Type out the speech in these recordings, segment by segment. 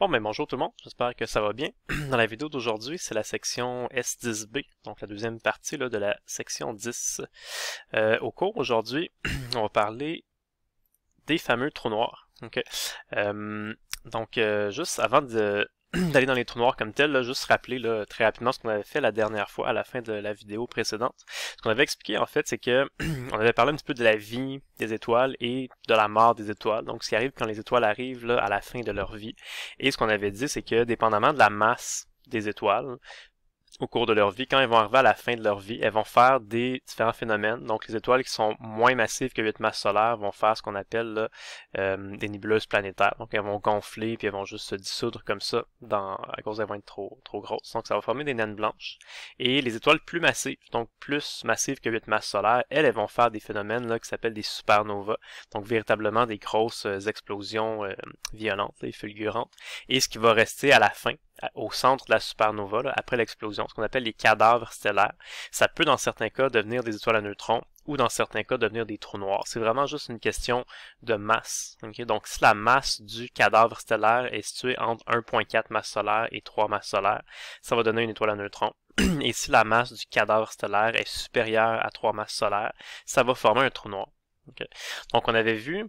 Bon, mais ben, bonjour tout le monde, j'espère que ça va bien. Dans la vidéo d'aujourd'hui, c'est la section S10B, donc la deuxième partie là, de la section 10. Euh, au cours aujourd'hui, on va parler des fameux trous noirs. Okay. Euh, donc, euh, juste avant de d'aller dans les trous noirs comme tel, là, juste rappeler là, très rapidement ce qu'on avait fait la dernière fois à la fin de la vidéo précédente. Ce qu'on avait expliqué en fait, c'est que on avait parlé un petit peu de la vie des étoiles et de la mort des étoiles. Donc ce qui arrive quand les étoiles arrivent là, à la fin de leur vie. Et ce qu'on avait dit, c'est que dépendamment de la masse des étoiles, au cours de leur vie, quand elles vont arriver à la fin de leur vie, elles vont faire des différents phénomènes. Donc, les étoiles qui sont moins massives que 8 masses solaires vont faire ce qu'on appelle euh, des nébuleuses planétaires. Donc, elles vont gonfler puis elles vont juste se dissoudre comme ça dans, à cause d'elles vont être trop, trop grosses. Donc, ça va former des naines blanches. Et les étoiles plus massives, donc plus massives que 8 masses solaires, elles, elles vont faire des phénomènes là, qui s'appellent des supernovas. Donc, véritablement des grosses euh, explosions euh, violentes et fulgurantes. Et ce qui va rester à la fin, au centre de la supernova, après l'explosion, ce qu'on appelle les cadavres stellaires. Ça peut, dans certains cas, devenir des étoiles à neutrons ou dans certains cas devenir des trous noirs. C'est vraiment juste une question de masse. Donc si la masse du cadavre stellaire est située entre 1.4 masse solaire et 3 masses solaires, ça va donner une étoile à neutrons. Et si la masse du cadavre stellaire est supérieure à 3 masses solaires, ça va former un trou noir. Donc on avait vu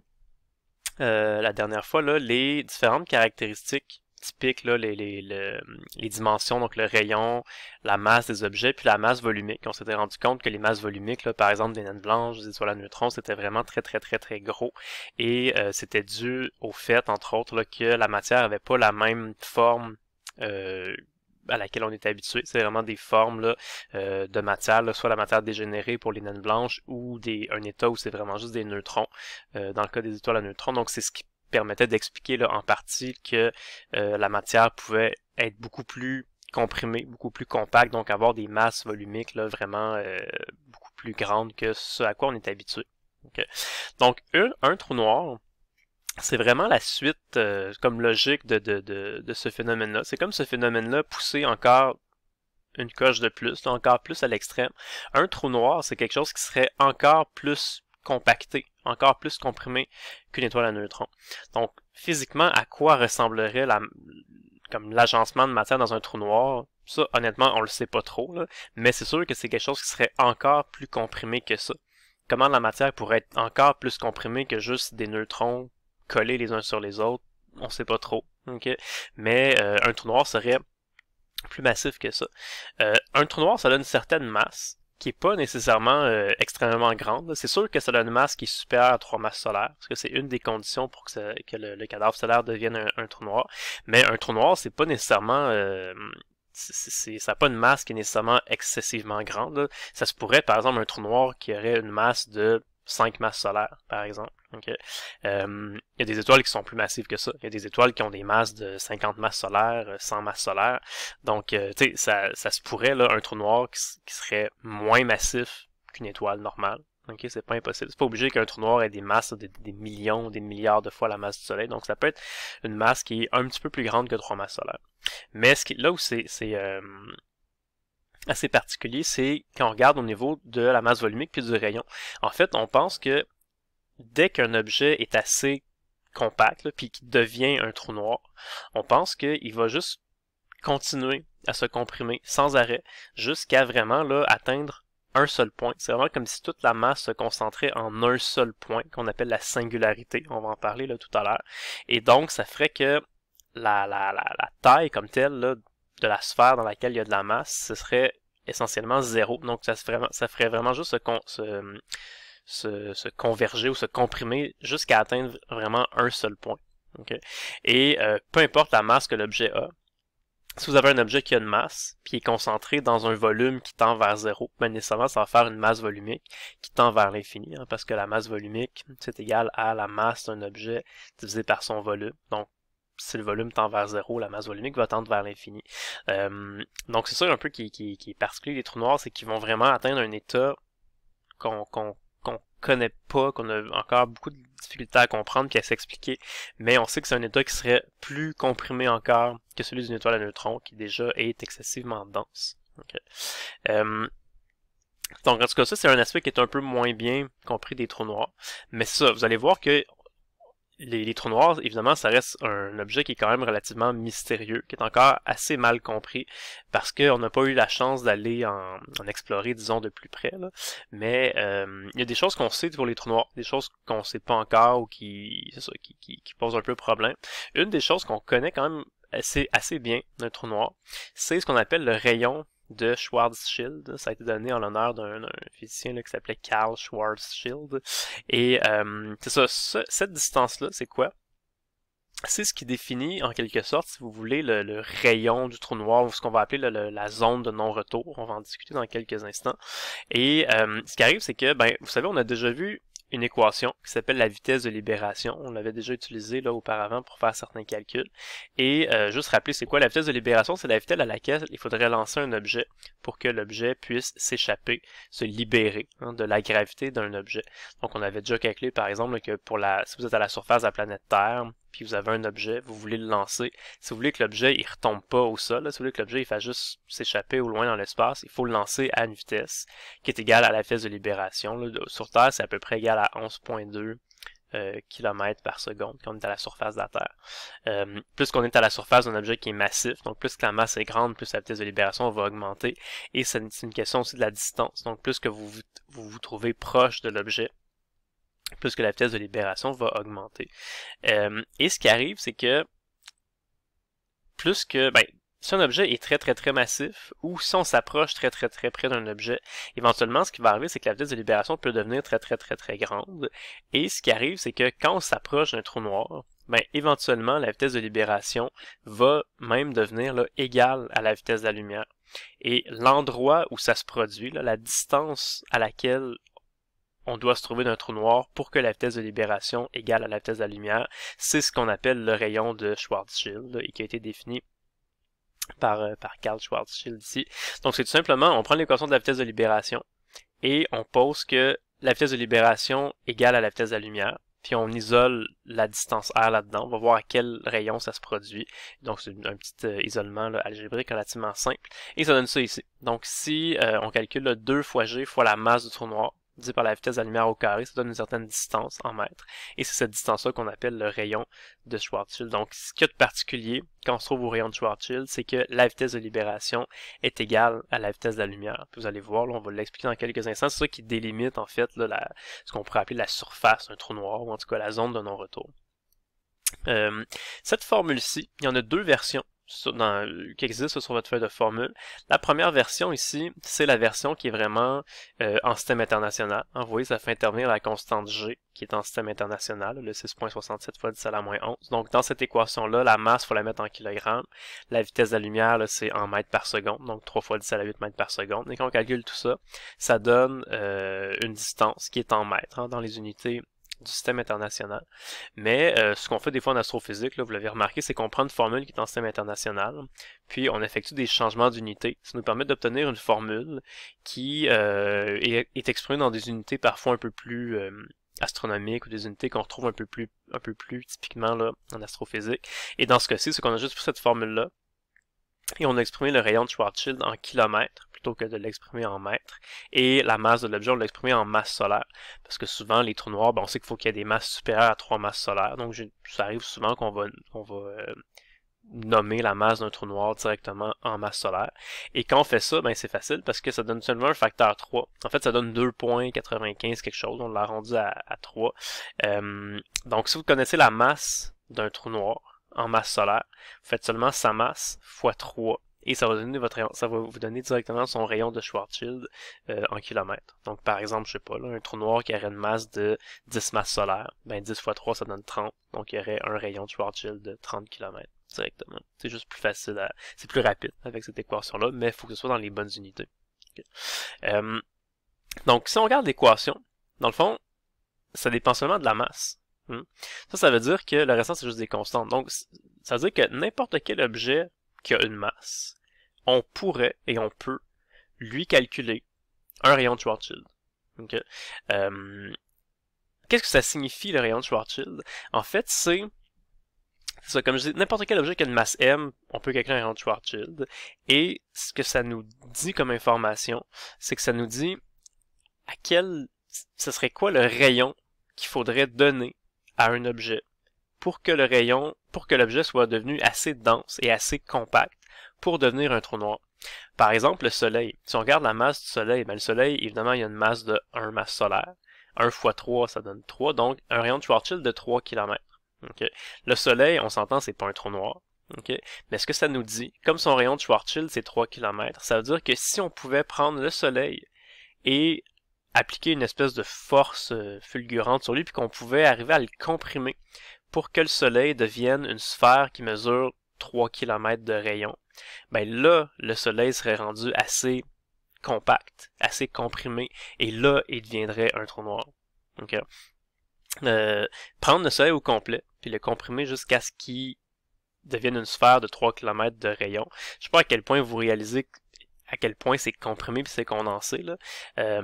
euh, la dernière fois les différentes caractéristiques typiques, les, les, dimensions, donc le rayon, la masse des objets, puis la masse volumique. On s'était rendu compte que les masses volumiques, par exemple des naines blanches, des étoiles à neutrons, c'était vraiment très très très très gros. Et euh, c'était dû au fait, entre autres, que la matière avait pas la même forme. Euh, à laquelle on est habitué. C'est vraiment des formes euh, de matière, soit la matière dégénérée pour les naines blanches ou des, un état où c'est vraiment juste des neutrons, dans le cas des étoiles à neutrons. Donc c'est ce qui permettait d'expliquer en partie que euh, la matière pouvait être beaucoup plus comprimée, beaucoup plus compacte, donc avoir des masses volumiques vraiment euh, beaucoup plus grandes que ce à quoi on est habitué. Donc, un, trou noir, c'est vraiment la suite euh, comme logique de, ce phénomène-là. C'est comme ce phénomène-là poussé encore une coche de plus, encore plus à l'extrême. Un trou noir, c'est quelque chose qui serait encore plus compacté, encore plus comprimé qu'une étoile à neutrons. Donc, physiquement, à quoi ressemblerait la, comme l'agencement de matière dans un trou noir? Ça, honnêtement, on le sait pas trop, mais c'est sûr que c'est quelque chose qui serait encore plus comprimé que ça. Comment la matière pourrait être encore plus comprimée que juste des neutrons collés les uns sur les autres? On sait pas trop. Ok. Mais euh, un trou noir serait plus massif que ça. Euh, un trou noir, ça donne une certaine masse qui est pas nécessairement euh, extrêmement grande. C'est sûr que ça a une masse qui est supérieure à trois masses solaires, parce que c'est une des conditions pour que, le, cadavre solaire devienne un, trou noir. Mais un trou noir, c'est pas nécessairement euh, c'est, ça n'a pas une masse qui est nécessairement excessivement grande. Ça se pourrait, par exemple, un trou noir qui aurait une masse de 5 masses solaires, par exemple il y a des étoiles qui sont plus massives que ça. Il y a des étoiles qui ont des masses de 50 masses solaires, 100 euh, masses solaires. Donc, euh, tu sais, ça, ça se pourrait, là, un trou noir qui, serait moins massif qu'une étoile normale. Ok, c'est pas impossible. C'est pas obligé qu'un trou noir ait des masses de, des millions, des milliards de fois la masse du Soleil. Donc, ça peut être une masse qui est un petit peu plus grande que 3 masses solaires. Mais ce qui, là où c'est assez particulier, c'est quand on regarde au niveau de la masse volumique puis du rayon. En fait, on pense que dès qu'un objet est assez compact, là, puis qui devient un trou noir, on pense qu'il va juste continuer à se comprimer sans arrêt jusqu'à vraiment là, atteindre un seul point. C'est vraiment comme si toute la masse se concentrait en un seul point qu'on appelle la singularité. On va en parler là, tout à l'heure. Et donc, ça ferait que la, la, la, taille comme telle de la sphère dans laquelle il y a de la masse, ce serait essentiellement zéro. Donc, ça, se ferait, ça ferait vraiment juste ce se se, converger ou se comprimer jusqu'à atteindre vraiment un seul point. Et euh, peu importe la masse que l'objet a, si vous avez un objet qui a une masse, puis est concentré dans un volume qui tend vers zéro, ben nécessairement ça va faire une masse volumique qui tend vers l'infini, hein, parce que la masse volumique, c'est égal à la masse d'un objet divisé par son volume. Donc, si le volume tend vers zéro, la masse volumique va tendre vers l'infini. Euh, donc, c'est ça un peu qui, est particulier des trous noirs, c'est qu'ils vont vraiment atteindre un état qu'on qu'on connaît pas, qu'on a encore beaucoup de difficultés à comprendre puis à s'expliquer, mais on sait que c'est un état qui serait plus comprimé encore que celui d'une étoile à neutrons, qui déjà est excessivement dense. Euh, donc en tout cas, ça c'est un aspect qui est un peu moins bien compris des trous noirs. Mais ça, vous allez voir que les, trous noirs, évidemment, ça reste un objet qui est quand même relativement mystérieux, qui est encore assez mal compris, parce qu'on n'a pas eu la chance d'aller en, en, explorer, disons, de plus près. Mais euh, il y a des choses qu'on sait pour les trous noirs, des choses qu'on ne sait pas encore ou qui, qui, posent un peu problème. Une des choses qu'on connaît quand même assez, assez bien d'un trou noir, c'est ce qu'on appelle le rayon de Schwarzschild. Ça a été donné en l'honneur d'un physicien qui s'appelait Karl Schwarzschild. Et euh, c'est ça, cette distance-là, c'est quoi? c'est ce qui définit en quelque sorte, si vous voulez, le, rayon du trou noir, ou ce qu'on va appeler la zone de non-retour. On va en discuter dans quelques instants. Et euh, ce qui arrive, c'est que, ben, vous savez, on a déjà vu une équation qui s'appelle la vitesse de libération. On l'avait déjà utilisée là auparavant pour faire certains calculs. Et euh, juste rappeler c'est quoi la vitesse de libération, c'est la vitesse à laquelle il faudrait lancer un objet pour que l'objet puisse s'échapper, se libérer hein, de la gravité d'un objet. Donc on avait déjà calculé par exemple que pour la, si vous êtes à la surface de la planète Terre, puis vous avez un objet, vous voulez le lancer, si vous voulez que l'objet il retombe pas au sol, si vous voulez que l'objet fasse juste s'échapper au loin dans l'espace, il faut le lancer à une vitesse qui est égale à la vitesse de libération. sur Terre, c'est à peu près égal à 11.2 euh, km par seconde quand on est à la surface de la Terre. Euh, plus qu'on est à la surface d'un objet qui est massif, donc plus que la masse est grande, plus la vitesse de libération va augmenter. Et c'est une question aussi de la distance. Donc plus que vous vous, trouvez proche de l'objet, plus que la vitesse de libération va augmenter. Euh, et ce qui arrive, c'est que plus que, ben, si un objet est très très très massif ou si on s'approche très très très près d'un objet, éventuellement ce qui va arriver c'est que la vitesse de libération peut devenir très très très très grande. Et ce qui arrive c'est que quand on s'approche d'un trou noir, ben, éventuellement la vitesse de libération va même devenir là, égale à la vitesse de la lumière. Et l'endroit où ça se produit, la distance à laquelle on doit se trouver d'un trou noir pour que la vitesse de libération égale à la vitesse de la lumière. C'est ce qu'on appelle le rayon de Schwarzschild et qui a été défini par, euh, par Karl Schwarzschild ici. Donc c'est tout simplement, on prend l'équation de la vitesse de libération et on pose que la vitesse de libération égale à la vitesse de la lumière. Puis on isole la distance R là-dedans. On va voir à quel rayon ça se produit. Donc c'est un petit euh, isolement algébrique relativement simple. Et ça donne ça ici. Donc si euh, on calcule là, 2 fois G fois la masse du trou noir, dit par la vitesse de la lumière au carré, ça donne une certaine distance en mètres. Et c'est cette distance-là qu'on appelle le rayon de Schwarzschild. Donc, ce qu'il y a de particulier quand on se trouve au rayon de Schwarzschild, c'est que la vitesse de libération est égale à la vitesse de la lumière. vous allez voir, on va l'expliquer dans quelques instants. C'est ça qui délimite, en fait, la, ce qu'on pourrait appeler la surface d'un trou noir, ou en tout cas la zone de non-retour. Euh, cette formule-ci, il y en a deux versions euh, qui existe sur votre feuille de formule. La première version ici, c'est la version qui est vraiment euh, en système international. Hein, vous voyez, ça fait intervenir la constante G qui est en système international, le 6.67 fois 10 à la moins 11. Donc dans cette équation-là, la masse, il faut la mettre en kilogrammes. La vitesse de la lumière, c'est en mètres par seconde, donc 3 fois 10 à la 8 mètres par seconde. Et quand on calcule tout ça, ça donne euh, une distance qui est en mètres. Hein, dans les unités du système international. Mais euh, ce qu'on fait des fois en astrophysique, là, vous l'avez remarqué, c'est qu'on prend une formule qui est en système international, puis on effectue des changements d'unités. Ça nous permet d'obtenir une formule qui euh, est, exprimée dans des unités parfois un peu plus euh, astronomiques ou des unités qu'on retrouve un peu plus, un peu plus typiquement là, en astrophysique. Et dans ce cas-ci, c'est qu'on a juste pour cette formule-là, et on a exprimé le rayon de Schwarzschild en kilomètres plutôt que de l'exprimer en mètres. Et la masse de l'objet, on l'a en masse solaire. Parce que souvent, les trous noirs, ben, on sait qu'il faut qu'il y ait des masses supérieures à trois masses solaires. Donc, je, ça arrive souvent qu'on va, on euh, nommer la masse d'un trou noir directement en masse solaire. Et quand on fait ça, ben, c'est facile parce que ça donne seulement un facteur 3. En fait, ça donne 2.95 quelque chose. On l'a rendu à, à 3. Euh, donc, si vous connaissez la masse d'un trou noir, en masse solaire. Vous faites seulement sa masse fois 3 et ça va, donner votre, ça va vous donner directement son rayon de Schwarzschild euh, en kilomètres. Donc par exemple, je sais pas, là, un trou noir qui aurait une masse de 10 masses solaires, ben 10 fois 3 ça donne 30, donc il y aurait un rayon de Schwarzschild de 30 km directement. C'est juste plus facile, c'est plus rapide avec cette équation-là, mais il faut que ce soit dans les bonnes unités. Euh, donc si on regarde l'équation, dans le fond, ça dépend seulement de la masse. Hmm. Ça, ça veut dire que la restant, c'est juste des constantes. Donc, ça veut dire que n'importe quel objet qui a une masse, on pourrait et on peut lui calculer un rayon de Schwarzschild. Euh, qu'est-ce que ça signifie le rayon de Schwarzschild En fait, c'est ça, comme je dis, n'importe quel objet qui a une masse m, on peut calculer un rayon de Schwarzschild. Et ce que ça nous dit comme information, c'est que ça nous dit à quel, ce serait quoi le rayon qu'il faudrait donner à un objet pour que le rayon, pour que l'objet soit devenu assez dense et assez compact pour devenir un trou noir. Par exemple, le Soleil. Si on regarde la masse du Soleil, mais ben, le Soleil, évidemment, il y a une masse de 1 masse solaire. 1 fois 3, ça donne 3, donc un rayon de Schwarzschild de 3 km. Le Soleil, on s'entend, c'est pas un trou noir. Mais ce que ça nous dit, comme son rayon de Schwarzschild, c'est 3 km, ça veut dire que si on pouvait prendre le Soleil et appliquer une espèce de force euh, fulgurante sur lui, puis qu'on pouvait arriver à le comprimer pour que le Soleil devienne une sphère qui mesure 3 km de rayon. Ben là, le Soleil serait rendu assez compact, assez comprimé, et là, il deviendrait un trou noir. Okay. Euh, prendre le Soleil au complet, puis le comprimer jusqu'à ce qu'il devienne une sphère de 3 km de rayon. Je sais pas à quel point vous réalisez à quel point c'est comprimé puis c'est condensé. Là. Euh,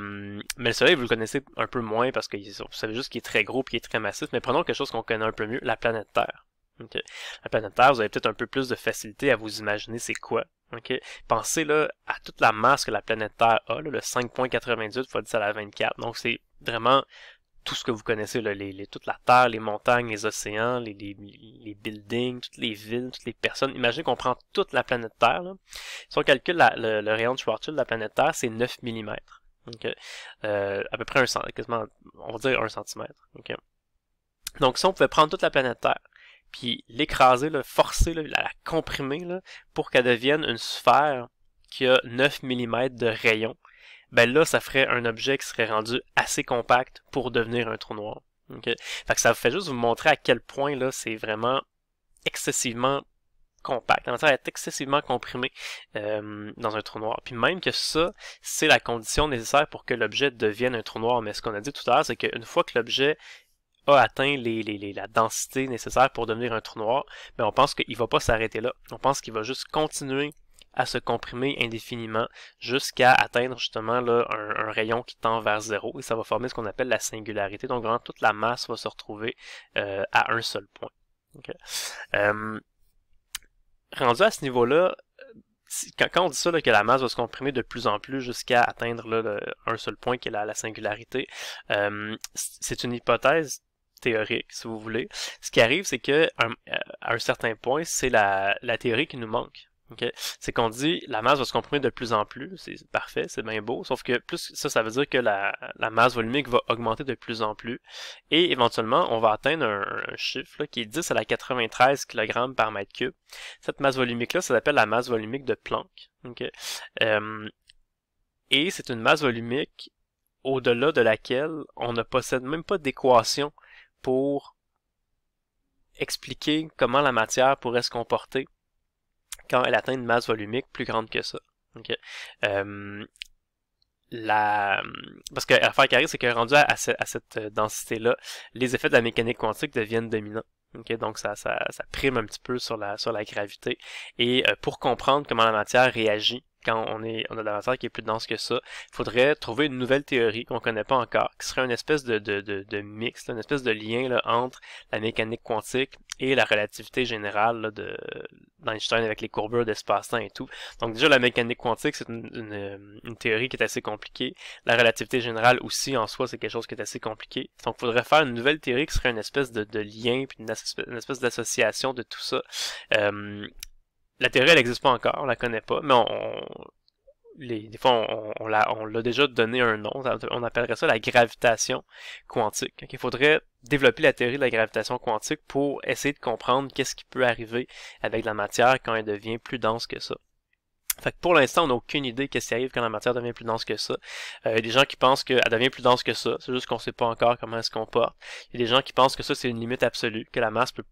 mais le soleil, vous le connaissez un peu moins parce que vous savez juste qu'il est très gros puis qu'il est très massif. Mais prenons quelque chose qu'on connaît un peu mieux, la planète Terre. La planète Terre, vous avez peut-être un peu plus de facilité à vous imaginer c'est quoi. Pensez là, à toute la masse que la planète Terre a, là, le 5.98 fois 10 à la 24. Donc c'est vraiment tout ce que vous connaissez, là, les, toute la terre, les montagnes, les océans, les, les, buildings, toutes les villes, toutes les personnes. Imaginez qu'on prend toute la planète Terre. Là. Si on calcule le, rayon de Schwarzschild de la planète Terre, c'est 9 mm. Euh, à peu près un quasiment, on va dire un centimètre. Donc si on pouvait prendre toute la planète Terre, puis l'écraser, le forcer, la, comprimer, là, pour qu'elle devienne une sphère qui a 9 mm de rayon, ben là, ça ferait un objet qui serait rendu assez compact pour devenir un trou noir. Okay? Fait que ça fait juste vous montrer à quel point là, c'est vraiment excessivement compact. Ça va être excessivement comprimé euh, dans un trou noir. Puis même que ça, c'est la condition nécessaire pour que l'objet devienne un trou noir. Mais ce qu'on a dit tout à l'heure, c'est qu'une fois que l'objet a atteint la densité nécessaire pour devenir un trou noir, mais ben on pense qu'il ne va pas s'arrêter là. On pense qu'il va juste continuer à se comprimer indéfiniment jusqu'à atteindre justement là, un, rayon qui tend vers zéro et ça va former ce qu'on appelle la singularité. Donc vraiment toute la masse va se retrouver euh, à un seul point. Euh, rendu à ce niveau-là, quand, on dit ça, que la masse va se comprimer de plus en plus jusqu'à atteindre un seul point qui est la, singularité, euh, c'est une hypothèse théorique, si vous voulez. Ce qui arrive, c'est que un, à un certain point, c'est la, théorie qui nous manque. C'est qu'on dit la masse va se comprimer de plus en plus, c'est parfait, c'est bien beau, sauf que plus ça, ça veut dire que la, masse volumique va augmenter de plus en plus, et éventuellement, on va atteindre un, chiffre qui est 10 à la 93 kg par mètre cube. Cette masse volumique-là, ça s'appelle la masse volumique de Planck. Euh, et c'est une masse volumique au-delà de laquelle on ne possède même pas d'équation pour expliquer comment la matière pourrait se comporter quand elle atteint une masse volumique plus grande que ça. Euh, la... Parce que à faire carré, c'est que rendu à, cette euh, densité-là, les effets de la mécanique quantique deviennent dominants. Okay, donc ça, ça, ça, prime un petit peu sur la, sur la gravité. Et euh, pour comprendre comment la matière réagit quand on, est, on a de la matière qui est plus dense que ça, il faudrait trouver une nouvelle théorie qu'on connaît pas encore, qui serait une espèce de, de, de, mix, une espèce de lien là, entre la mécanique quantique et la relativité générale là, de d'Einstein avec les courbures d'espace-temps et tout. Donc déjà, la mécanique quantique, c'est une, une, théorie qui est assez compliquée. La relativité générale aussi, en soi, c'est quelque chose qui est assez compliqué. Donc il faudrait faire une nouvelle théorie qui serait une espèce de, de lien, puis une, espèce, d'association de tout ça. Euh, la théorie, elle n'existe pas encore, on la connaît pas, mais on, les, des fois, on, l'a, on l'a déjà donné un nom, on appellerait ça la gravitation quantique. il faudrait développer la théorie de la gravitation quantique pour essayer de comprendre qu'est-ce qui peut arriver avec la matière quand elle devient plus dense que ça. Fait que pour l'instant, on n'a aucune idée qu'est-ce qui arrive quand la matière devient plus dense que ça. Euh, il y a des gens qui pensent qu'elle devient plus dense que ça, c'est juste qu'on ne sait pas encore comment elle se comporte. Il y a des gens qui pensent que ça, c'est une limite absolue, que la masse peut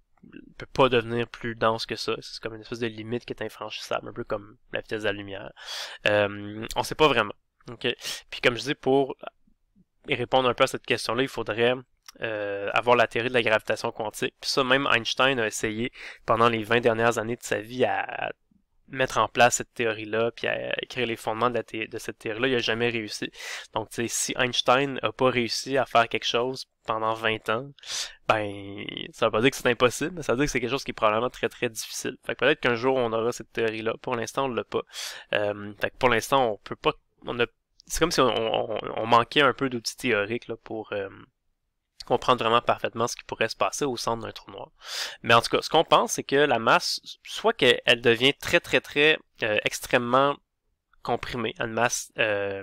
peut pas devenir plus dense que ça. C'est comme une espèce de limite qui est infranchissable, un peu comme la vitesse de la lumière. Euh, on sait pas vraiment. Puis comme je dis, pour répondre un peu à cette question-là, il faudrait euh, avoir la théorie de la gravitation quantique. Puis ça, même Einstein a essayé pendant les 20 dernières années de sa vie à mettre en place cette théorie-là, puis à écrire les fondements de, cette théorie-là, il n'a jamais réussi. Donc, tu sais, si Einstein a pas réussi à faire quelque chose pendant 20 ans, ben, ça veut pas dire que c'est impossible, mais ça veut dire que c'est quelque chose qui est probablement très très difficile. Fait que peut-être qu'un jour on aura cette théorie-là. Pour l'instant, on l'a pas. Euh, fait que pour l'instant, on peut pas, on a c'est comme si on, manquait un peu d'outils théoriques là, pour, euh, comprendre vraiment parfaitement ce qui pourrait se passer au centre d'un trou noir. Mais en tout cas, ce qu'on pense, c'est que la masse, soit qu'elle devient très, très, très euh, extrêmement comprimée, une masse euh,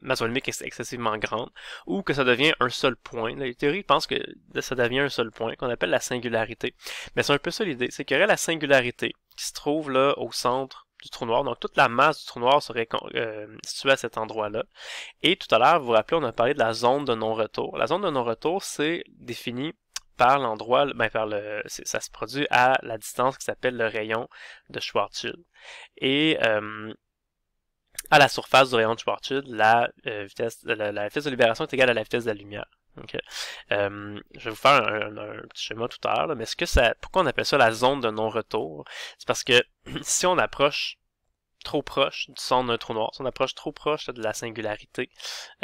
masse volumique excessivement grande, ou que ça devient un seul point. La théorie pense que ça devient un seul point, qu'on appelle la singularité. Mais c'est un peu ça l'idée, c'est qu'il y aurait la singularité qui se trouve là au centre trou noir. Donc toute la masse du trou noir serait euh, située à cet endroit-là. Et tout à l'heure, vous vous rappelez, on a parlé de la zone de non-retour. La zone de non-retour, c'est défini par l'endroit, ben par le, ça se produit à la distance qui s'appelle le rayon de Schwarzschild. Et euh, à la surface du rayon de Schwarzschild, la, euh, vitesse, la vitesse de libération est égale à la vitesse de la lumière. Ok. Euh, je vais vous faire un, petit schéma tout à l'heure, mais ce que ça, pourquoi on appelle ça la zone de non-retour C'est parce que si on approche trop proche du centre d'un trou noir, si on approche trop proche de la singularité,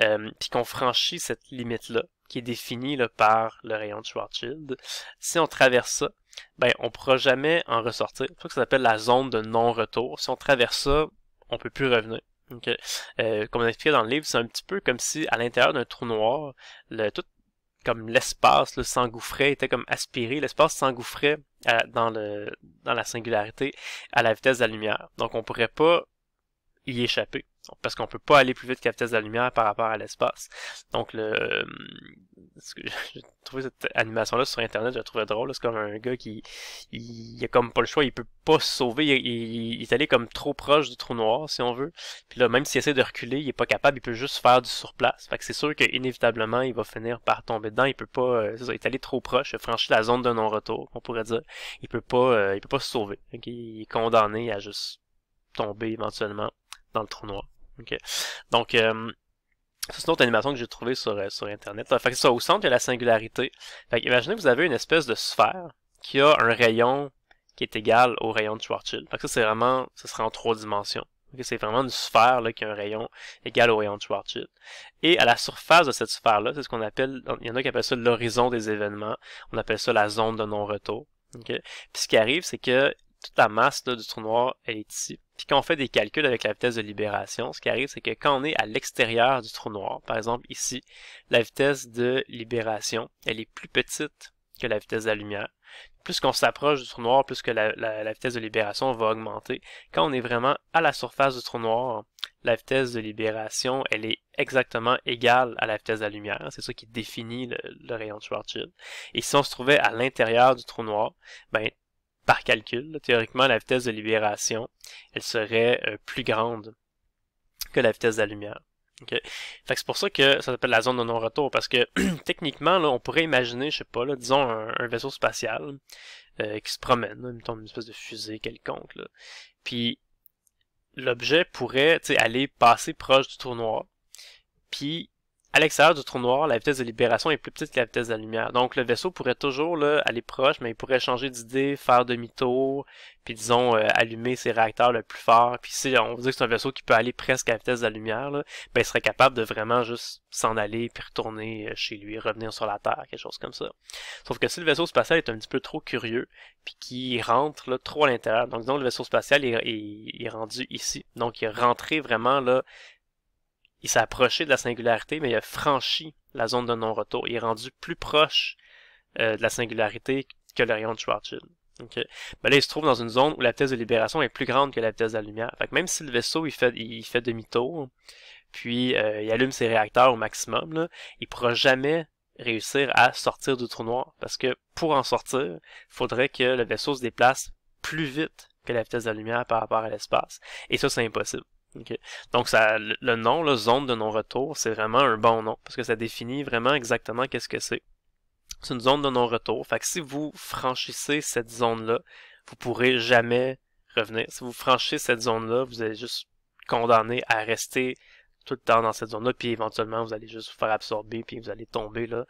euh, puis qu'on franchit cette limite-là, qui est définie par le rayon de Schwarzschild, si on traverse ça, ben on pourra jamais en ressortir. C'est pour ça que ça s'appelle la zone de non-retour. Si on traverse ça, on peut plus revenir. Donc, Euh, comme on expliqué dans le livre, c'est un petit peu comme si à l'intérieur d'un trou noir, le, tout comme l'espace le s'engouffrait, était comme aspiré, l'espace s'engouffrait euh, dans le dans la singularité à la vitesse de la lumière. Donc on pourrait pas y échapper. Parce qu'on peut pas aller plus vite qu'à la vitesse de la lumière par rapport à l'espace. Donc le euh, j'ai trouvé cette animation là sur internet, je la trouvais drôle. C'est comme un gars qui il, y a comme pas le choix, il peut pas se sauver, il, est allé comme trop proche du trou noir si on veut. Puis là même s'il essaie de reculer, il est pas capable, il peut juste faire du surplace. Fait que c'est sûr qu'inévitablement il va finir par tomber dedans, il peut pas euh, est ça, il est allé trop proche, il franchi la zone de non-retour, on pourrait dire. Il peut pas euh, il peut pas se sauver. il est condamné à juste tomber éventuellement dans le trou noir. Donc, euh, c'est une autre animation que j'ai trouvée sur, euh, sur Internet. Fait que ça, au centre, il y a la singularité. Fait imaginez que vous avez une espèce de sphère qui a un rayon qui est égal au rayon de Schwarzschild. Fait que ça, c'est vraiment, ça sera en trois dimensions. c'est vraiment une sphère là, qui a un rayon égal au rayon de Schwarzschild. Et à la surface de cette sphère-là, c'est ce qu'on appelle, il y en a qui appellent ça l'horizon des événements, on appelle ça la zone de non-retour. Puis ce qui arrive, c'est que toute la masse du trou noir, elle est ici. Puis quand on fait des calculs avec la vitesse de libération, ce qui arrive, c'est que quand on est à l'extérieur du trou noir, par exemple ici, la vitesse de libération, elle est plus petite que la vitesse de la lumière. Plus qu'on s'approche du trou noir, plus que la, vitesse de libération va augmenter. Quand on est vraiment à la surface du trou noir, la vitesse de libération, elle est exactement égale à la vitesse de la lumière. C'est ça qui définit le, le, rayon de Schwarzschild. Et si on se trouvait à l'intérieur du trou noir, ben, par calcul, théoriquement, la vitesse de libération, elle serait euh, plus grande que la vitesse de la lumière. Okay. c'est pour ça que ça s'appelle la zone de non-retour, parce que techniquement, là, on pourrait imaginer, je sais pas, là, disons un, vaisseau spatial euh, qui se promène, une espèce de fusée quelconque, puis l'objet pourrait aller passer proche du tournoi puis à l'extérieur du trou noir, la vitesse de libération est plus petite que la vitesse de la lumière. Donc le vaisseau pourrait toujours là, aller proche, mais il pourrait changer d'idée, faire demi-tour, puis disons euh, allumer ses réacteurs le plus fort. Puis si on veut dire que c'est un vaisseau qui peut aller presque à la vitesse de la lumière, là, ben, il serait capable de vraiment juste s'en aller puis retourner euh, chez lui, revenir sur la Terre, quelque chose comme ça. Sauf que si le vaisseau spatial est un petit peu trop curieux, puis qu'il rentre trop à l'intérieur, donc disons le vaisseau spatial est, rendu ici, donc il est rentré vraiment là il s'est approché de la singularité, mais il a franchi la zone de non-retour. Il est rendu plus proche euh, de la singularité que le rayon de Schwarzschild. Okay. Euh, ben là, il se trouve dans une zone où la vitesse de libération est plus grande que la vitesse de la lumière. Fait même si le vaisseau il fait, il fait demi-tour, puis euh, il allume ses réacteurs au maximum, là, il pourra jamais réussir à sortir du trou noir. Parce que pour en sortir, il faudrait que le vaisseau se déplace plus vite que la vitesse de la lumière par rapport à l'espace. Et ça, c'est impossible. Donc ça, le nom, la zone de non-retour, c'est vraiment un bon nom parce que ça définit vraiment exactement qu'est-ce que c'est. C'est une zone de non-retour. Fait que si vous franchissez cette zone-là, vous pourrez jamais revenir. Si vous franchissez cette zone-là, vous allez juste condamné à rester tout le temps dans cette zone-là, puis éventuellement vous allez juste vous faire absorber, puis vous allez tomber là.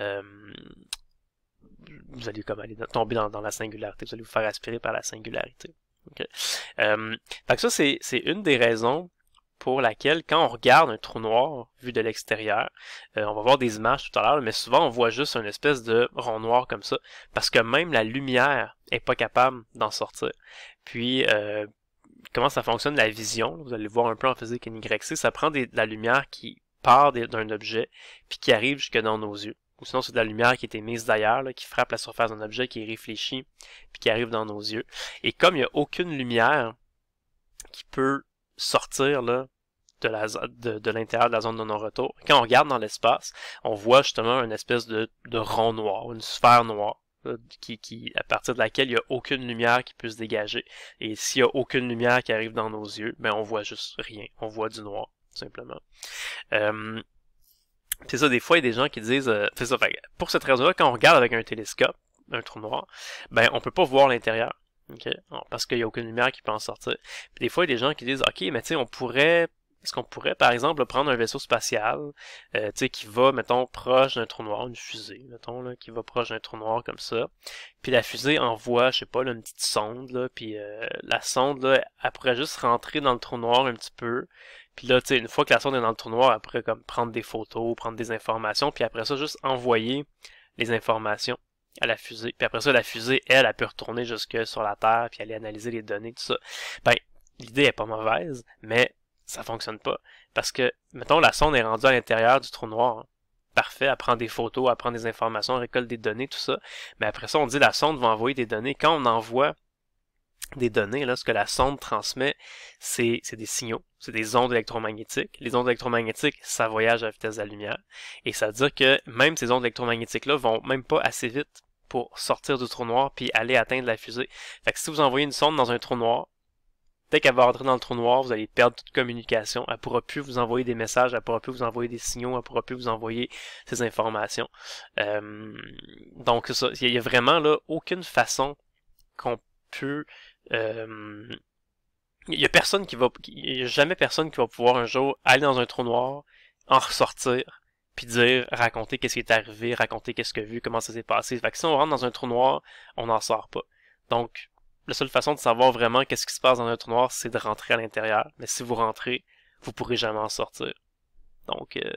Euh, vous allez comme aller tomber dans la singularité, vous allez vous faire aspirer par la singularité. Okay. Euh, ça, c'est, une des raisons pour laquelle, quand on regarde un trou noir vu de l'extérieur, euh, on va voir des images tout à l'heure, mais souvent on voit juste une espèce de rond noir comme ça, parce que même la lumière est pas capable d'en sortir. Puis, euh, comment ça fonctionne la vision, vous allez voir un peu en physique NYC, ça prend de la lumière qui part d'un objet, puis qui arrive jusque dans nos yeux ou sinon c'est de la lumière qui est émise d'ailleurs, qui frappe la surface d'un objet, qui est réfléchi, puis qui arrive dans nos yeux. Et comme il n'y a aucune lumière qui peut sortir là, de, la, de, l'intérieur de la zone de nos retour quand on regarde dans l'espace, on voit justement une espèce de, de rond noir, une sphère noire. qui, qui, à partir de laquelle il n'y a aucune lumière qui peut se dégager. Et s'il n'y a aucune lumière qui arrive dans nos yeux, ben on voit juste rien. On voit du noir, simplement. Euh, c'est ça, des fois, il y a des gens qui disent, euh, c'est ça, pour cette raison-là, quand on regarde avec un télescope, un trou noir, ben, on peut pas voir l'intérieur. Parce qu'il n'y a aucune lumière qui peut en sortir. des fois, il y a des gens qui disent, OK, mais tu sais, on pourrait est-ce qu'on pourrait, par exemple, prendre un vaisseau spatial, euh, qui va, mettons, proche d'un trou noir, une fusée, mettons, qui va proche d'un trou noir comme ça, puis la fusée envoie, je sais pas, une petite sonde, puis euh, la sonde, après, elle pourrait juste rentrer dans le trou noir un petit peu, puis là, tu sais, une fois que la sonde est dans le trou noir, après, comme prendre des photos, prendre des informations, puis après ça, juste envoyer les informations à la fusée. Puis après ça, la fusée, elle, a pu retourner jusque sur la Terre, puis aller analyser les données, tout ça. Ben, l'idée est pas mauvaise, mais ça fonctionne pas. Parce que, mettons, la sonde est rendue à l'intérieur du trou noir. Hein. Parfait, elle prend des photos, elle prend des informations, elle récolte des données, tout ça. Mais après ça, on dit la sonde va envoyer des données. Quand on envoie des données, là, ce que la sonde transmet, c'est des signaux, c'est des ondes électromagnétiques. Les ondes électromagnétiques, ça voyage à la vitesse de la lumière. Et ça veut dire que même ces ondes électromagnétiques-là vont même pas assez vite pour sortir du trou noir puis aller atteindre la fusée. Fait que si vous envoyez une sonde dans un trou noir, dès qu'elle va rentrer dans le trou noir, vous allez perdre toute communication. Elle pourra plus vous envoyer des messages, elle pourra plus vous envoyer des signaux, elle pourra plus vous envoyer ces informations. Euh, donc ça, il y a vraiment là aucune façon qu'on il euh, y a personne qui va jamais personne qui va pouvoir un jour aller dans un trou noir en ressortir puis dire raconter qu'est-ce qui est arrivé raconter qu'est-ce que vu comment ça s'est passé fait que si on rentre dans un trou noir on n'en sort pas donc la seule façon de savoir vraiment qu'est-ce qui se passe dans un trou noir c'est de rentrer à l'intérieur mais si vous rentrez vous pourrez jamais en sortir donc euh,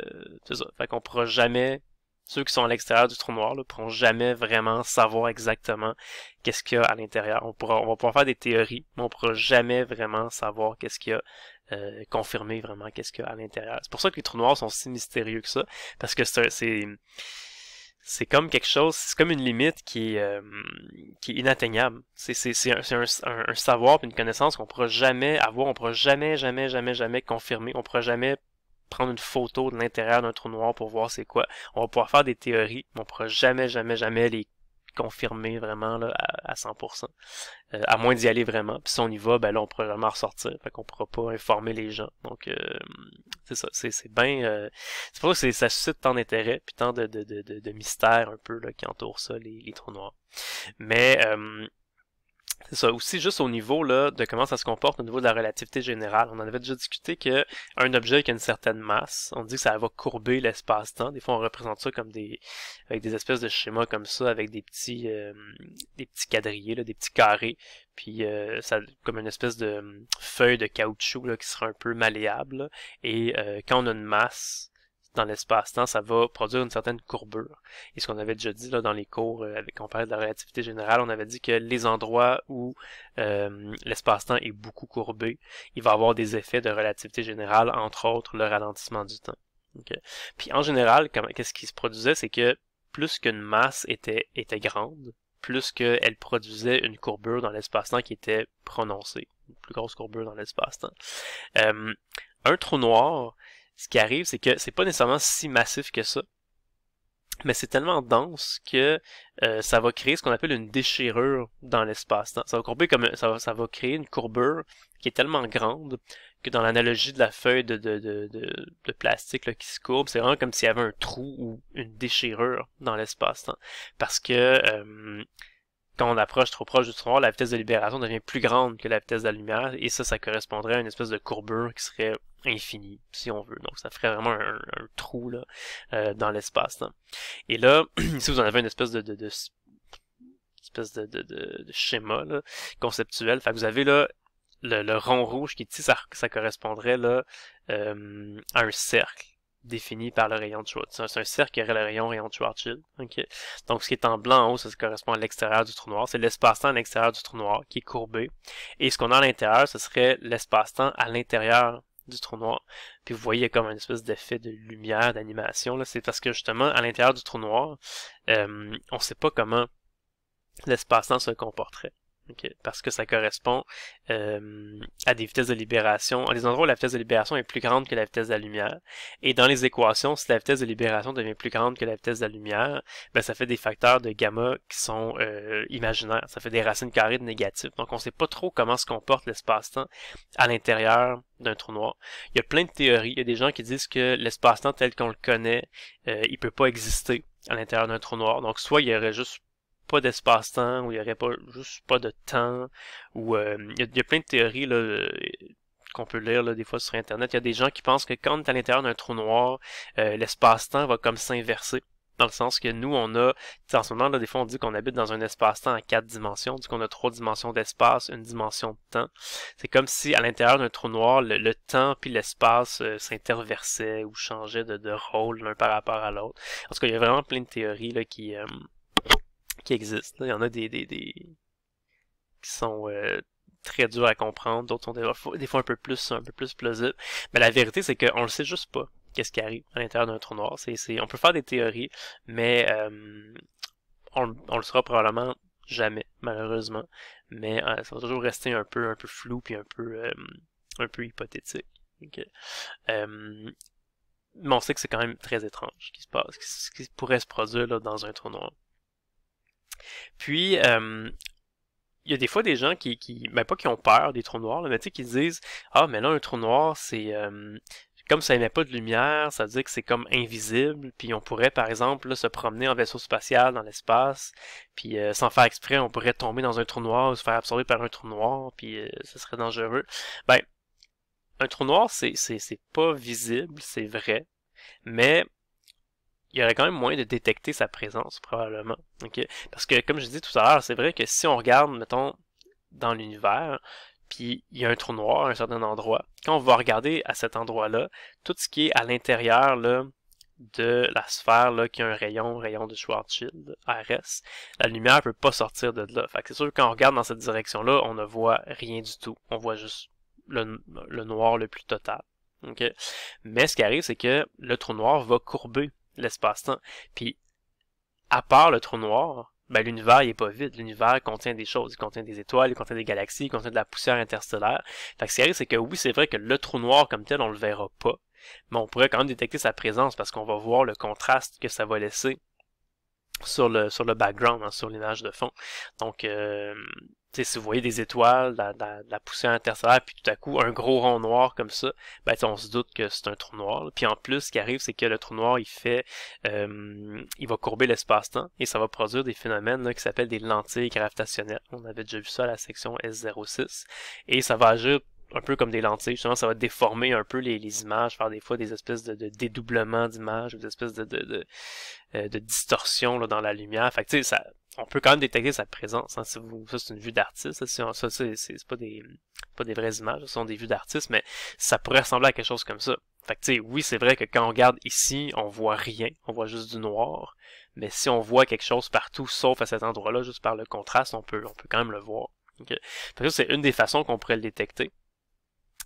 c'est ça fait ne pourra jamais ceux qui sont à l'extérieur du trou noir ne pourront jamais vraiment savoir exactement qu'est-ce qu'il y a à l'intérieur. On, pourra, on va pouvoir faire des théories, mais on ne pourra jamais vraiment savoir qu'est-ce qu'il y a, euh, confirmé, vraiment qu'est-ce qu'il y a à l'intérieur. C'est pour ça que les trous noirs sont si mystérieux que ça, parce que c'est c'est comme quelque chose, c'est comme une limite qui euh, qui inatteignable. C'est un, c'est un, savoir, une connaissance qu'on ne pourra jamais avoir, on ne pourra jamais, jamais, jamais, jamais confirmer, on ne pourra jamais prendre une photo de l'intérieur d'un trou noir pour voir c'est quoi. On va pouvoir faire des théories, mais on pourra jamais, jamais, jamais les confirmer vraiment là, à, 100%. Euh, à moins d'y aller vraiment. Puis si on y va, ben là, on pourra jamais ressortir. Fait qu'on pourra pas informer les gens. Donc, euh, c'est ça. C'est, bien... Euh, c'est pour ça que ça suscite tant d'intérêt puis tant de, de, de, de, mystère un peu là, qui entoure ça, les, les trous noirs. Mais c'est ça. Aussi, juste au niveau là, de comment ça se comporte au niveau de la relativité générale. On en avait déjà discuté qu'un objet qui a une certaine masse, on dit que ça va courber l'espace-temps. Des fois, on représente ça comme des avec des espèces de schémas comme ça, avec des petits euh, des petits quadrillés, des petits carrés. Puis euh, ça comme une espèce de hum, feuille de caoutchouc qui sera un peu malléable. Et euh, quand on a une masse, dans l'espace-temps, ça va produire une certaine courbure. Et ce qu'on avait déjà dit là, dans les cours, euh, avec, on de la relativité générale, on avait dit que les endroits où euh, l'espace-temps est beaucoup courbé, il va avoir des effets de relativité générale, entre autres le ralentissement du temps. Puis en général, qu'est-ce qui se produisait, c'est que plus qu'une masse était, grande, plus qu'elle produisait une courbure dans l'espace-temps qui était prononcée, une plus grosse courbure dans l'espace-temps. Euh, un trou noir, ce qui arrive, c'est que c'est pas nécessairement si massif que ça, mais c'est tellement dense que euh, ça va créer ce qu'on appelle une déchirure dans l'espace. Ça va courber comme ça va, ça va créer une courbure qui est tellement grande que dans l'analogie de la feuille de, plastique là, qui se courbe, c'est vraiment comme s'il y avait un trou ou une déchirure dans l'espace-temps. Parce que euh, quand on approche trop proche du trou la vitesse de libération devient plus grande que la vitesse de la lumière, et ça, ça correspondrait à une espèce de courbure qui serait infini, si on veut. Donc ça ferait vraiment un, trou là, euh, dans l'espace. Hein. Et là, ici vous en avez une espèce de, espèce de, de, schéma conceptuel. Fait vous avez là le, rond rouge qui ici, ça, ça correspondrait là euh, à un cercle défini par le rayon de Schwarzschild. C'est un cercle qui aurait le rayon rayon de Schwarzschild. Donc ce qui est en blanc en haut, ça correspond à l'extérieur du trou noir. C'est l'espace-temps à l'extérieur du trou noir qui est courbé. Et ce qu'on a à l'intérieur, ce serait l'espace-temps à l'intérieur du trou noir. Puis vous voyez comme une espèce d'effet de lumière, d'animation. Là, c'est parce que justement, à l'intérieur du trou noir, euh, on ne sait pas comment l'espace-temps se comporterait. Parce que ça correspond euh, à des vitesses de libération, à des endroits où la vitesse de libération est plus grande que la vitesse de la lumière. Et dans les équations, si la vitesse de libération devient plus grande que la vitesse de la lumière, ben, ça fait des facteurs de gamma qui sont euh, imaginaires. Ça fait des racines carrées de négatives. Donc on ne sait pas trop comment se comporte l'espace-temps à l'intérieur d'un trou noir. Il y a plein de théories. Il y a des gens qui disent que l'espace-temps tel qu'on le connaît, euh, il peut pas exister à l'intérieur d'un trou noir. Donc soit il y aurait juste pas d'espace-temps, où il y aurait pas juste pas de temps, où euh, il, y a, plein de théories là, euh, qu'on peut lire là, des fois sur Internet. Il y a des gens qui pensent que quand on à l'intérieur d'un trou noir, euh, l'espace-temps va comme s'inverser. Dans le sens que nous, on a, en ce moment, là, des fois, on dit qu'on habite dans un espace-temps à quatre dimensions, donc on a trois dimensions d'espace, une dimension de temps. C'est comme si, à l'intérieur d'un trou noir, le, temps puis l'espace s'interversaient ou changeaient de, rôle l'un par rapport à l'autre. parce qu'il y a vraiment plein de théories là, qui, qui existent. Il y en a des, qui sont euh, très durs à comprendre, d'autres sont des, fois un peu plus un peu plus plausibles. Mais la vérité, c'est qu'on le sait juste pas qu'est-ce qui arrive à l'intérieur d'un trou noir. on peut faire des théories, mais euh, on, on le saura probablement jamais, malheureusement. Mais euh, ça va toujours rester un peu un peu flou puis un peu un peu hypothétique. mais on sait que c'est quand même très étrange ce qui se passe, ce qui pourrait se produire dans un trou noir. Puis, il y a des fois des gens qui, qui ben pas qui ont peur des trous noirs, mais tu sais, qui disent Ah, mais là, un trou noir, c'est. comme ça n'émet pas de lumière, ça veut dire que c'est comme invisible, puis on pourrait par exemple se promener en vaisseau spatial dans l'espace, puis sans faire exprès, on pourrait tomber dans un trou noir ou se faire absorber par un trou noir, puis ce serait dangereux. Ben, un trou noir, c'est, c'est, c'est pas visible, c'est vrai, mais il y aurait quand même moyen de détecter sa présence, probablement. Parce que, comme je disais tout à l'heure, c'est vrai que si on regarde, mettons, dans l'univers, puis il y a un trou noir à un certain endroit, quand on va regarder à cet endroit-là, tout ce qui est à l'intérieur, de la sphère là, qui a un rayon, rayon de Schwarzschild, RS, la lumière peut pas sortir de là. Fait que c'est sûr que quand on regarde dans cette direction-là, on ne voit rien du tout. On voit juste le, noir le plus total. Mais ce qui arrive, c'est que le trou noir va courber l'espace-temps. Puis, à part le trou noir, ben, l'univers il est pas vide. L'univers contient des choses. Il contient des étoiles, il contient des galaxies, il contient de la poussière interstellaire. Fait que ce qui arrive, c'est que oui, c'est vrai que le trou noir comme tel, on le verra pas. Mais on pourrait quand même détecter sa présence parce qu'on va voir le contraste que ça va laisser sur le, sur le background, hein, sur l'image de fond. Donc, euh, si vous voyez des étoiles, la, la, poussière interstellaire, puis tout à coup un gros rond noir comme ça, ben, on se doute que c'est un trou noir. Puis en plus, ce qui arrive, c'est que le trou noir, il fait, euh, il va courber l'espace-temps et ça va produire des phénomènes qui s'appellent des lentilles gravitationnelles. On avait déjà vu ça à la section S06 et ça va agir un peu comme des lentilles, justement, ça va déformer un peu les, images, faire des fois des espèces de, de dédoublements d'images, des espèces de, de, euh, distorsions dans la lumière. Fait que, ça, on peut quand même détecter sa présence. Hein, ça, c'est une vue d'artiste. Ça, c'est pas des, pas des vraies images. Ce sont des vues d'artistes, mais ça pourrait ressembler à quelque chose comme ça. Fait que, tu sais, oui, c'est vrai que quand on regarde ici, on voit rien. On voit juste du noir. Mais si on voit quelque chose partout, sauf à cet endroit-là, juste par le contraste, on peut, on peut quand même le voir. Okay. c'est une des façons qu'on pourrait le détecter.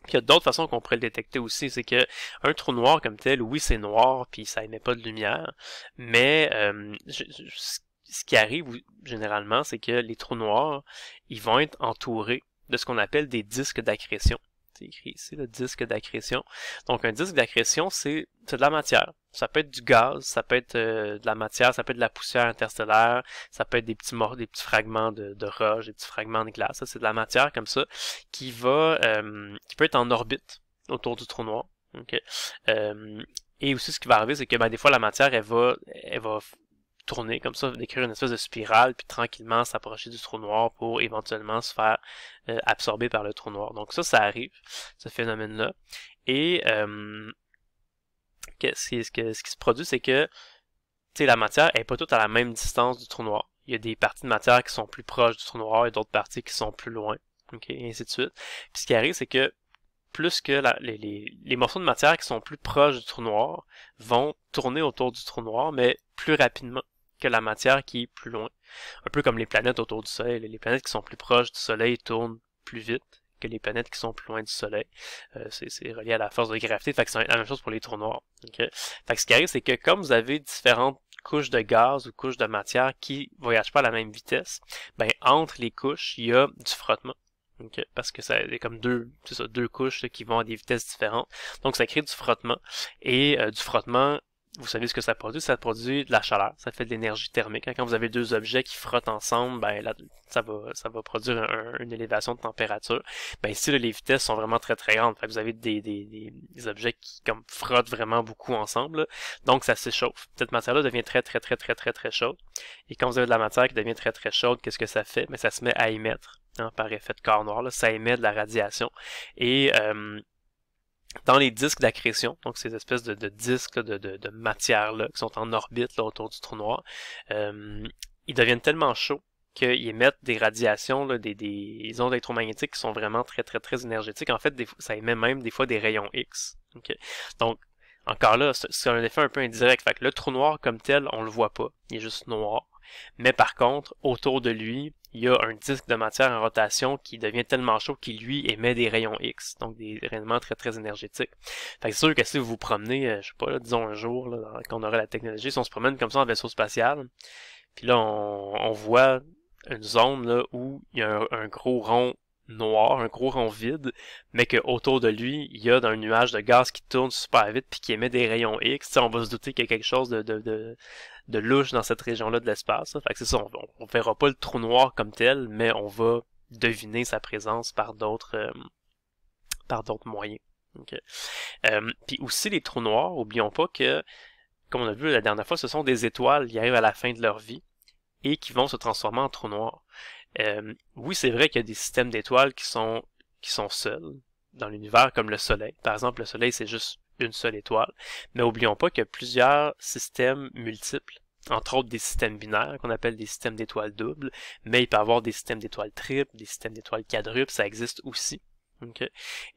Puis il y a d'autres façons qu'on pourrait le détecter aussi, c'est que un trou noir comme tel, oui c'est noir, puis ça émet pas de lumière, mais euh, je, ce qui arrive généralement, c'est que les trous noirs, ils vont être entourés de ce qu'on appelle des disques d'accrétion. C'est écrit ici, le disque d'accrétion. Donc un disque d'accrétion, c'est de la matière. Ça peut être du gaz, ça peut être euh, de la matière, ça peut être de la poussière interstellaire, ça peut être des petits morts, des petits fragments de, de roche, des petits fragments de glace. c'est de la matière comme ça qui va, euh, qui peut être en orbite autour du trou noir. Euh, et aussi, ce qui va arriver, c'est que ben, des fois, la matière, elle va, elle va tourner comme ça, décrire une espèce de spirale, puis tranquillement s'approcher du trou noir pour éventuellement se faire euh, absorber par le trou noir. Donc ça, ça arrive, ce phénomène-là. Et euh, ce, qui, se produit, c'est que la matière n'est pas toute à la même distance du trou noir. Il y a des parties de matière qui sont plus proches du trou noir et d'autres parties qui sont plus loin. Okay, et ainsi de suite. Puis ce qui arrive, c'est que plus que les, les, les, morceaux de matière qui sont plus proches du trou noir vont tourner autour du trou noir, mais plus rapidement que la matière qui est plus loin. Un peu comme les planètes autour du Soleil. Les planètes qui sont plus proches du Soleil tournent plus vite que les planètes qui sont plus loin du Soleil. Euh, c'est relié à la force de gravité. Fait que c'est la même chose pour les trous noirs. ce qui arrive, c'est que comme vous avez différentes couches de gaz ou couches de matière qui ne voyagent pas à la même vitesse, ben entre les couches, il y a du frottement. parce que c'est comme deux, ça, deux couches qui vont à des vitesses différentes. Donc ça crée du frottement. Et euh, du frottement vous savez ce que ça produit, ça produit de la chaleur, ça fait de l'énergie thermique. Hein, quand vous avez deux objets qui frottent ensemble, ben là, ça va, ça va produire une élévation de température. Ben ici, les vitesses sont vraiment très très grandes. vous avez des, des, des, objets qui comme frottent vraiment beaucoup ensemble. Donc ça s'échauffe. Cette matière-là devient très très très très très très chaude. Et quand vous avez de la matière qui devient très très chaude, qu'est-ce que ça fait? ben, ça se met à émettre. Hein, par effet de corps noir, ça émet de la radiation. Et euh, dans les disques d'accrétion, donc ces espèces de, disques de, matière là, qui sont en orbite autour du trou noir, euh, ils deviennent tellement chauds qu'ils émettent des radiations, des, ondes électromagnétiques qui sont vraiment très très très énergétiques. En fait, ça émet même des fois des rayons X. Donc encore là, c'est un effet un peu indirect. Fait que le trou noir comme tel, on le voit pas, il est juste noir. Mais par contre, autour de lui, il y a un disque de matière en rotation qui devient tellement chaud qu'il lui émet des rayons X, donc des rayonnements très très énergétiques. Fait que c'est sûr que si vous vous promenez, euh, je sais pas, disons un jour, qu'on quand on aura la technologie, si on se promène comme ça en vaisseau spatial, puis là on, voit une zone là, où il y a un gros rond noir, un gros rond vide, mais que autour de lui, il y a un nuage de gaz qui tourne super vite puis qui émet des rayons X. on va se douter qu'il y a quelque chose de, louche dans cette région-là de l'espace. Fait que c'est ça, on, verra pas le trou noir comme tel, mais on va deviner sa présence par d'autres euh, par d'autres moyens. Euh, puis aussi les trous noirs, oublions pas que, comme on a vu la dernière fois, ce sont des étoiles qui arrivent à la fin de leur vie et qui vont se transformer en trous noirs. Euh, oui, c'est vrai qu'il y a des systèmes d'étoiles qui sont, qui sont seuls dans l'univers, comme le Soleil. Par exemple, le Soleil, c'est juste une seule étoile. Mais oublions pas qu'il y a plusieurs systèmes multiples, entre autres des systèmes binaires qu'on appelle des systèmes d'étoiles doubles, mais il peut y avoir des systèmes d'étoiles triples, des systèmes d'étoiles quadruples, ça existe aussi.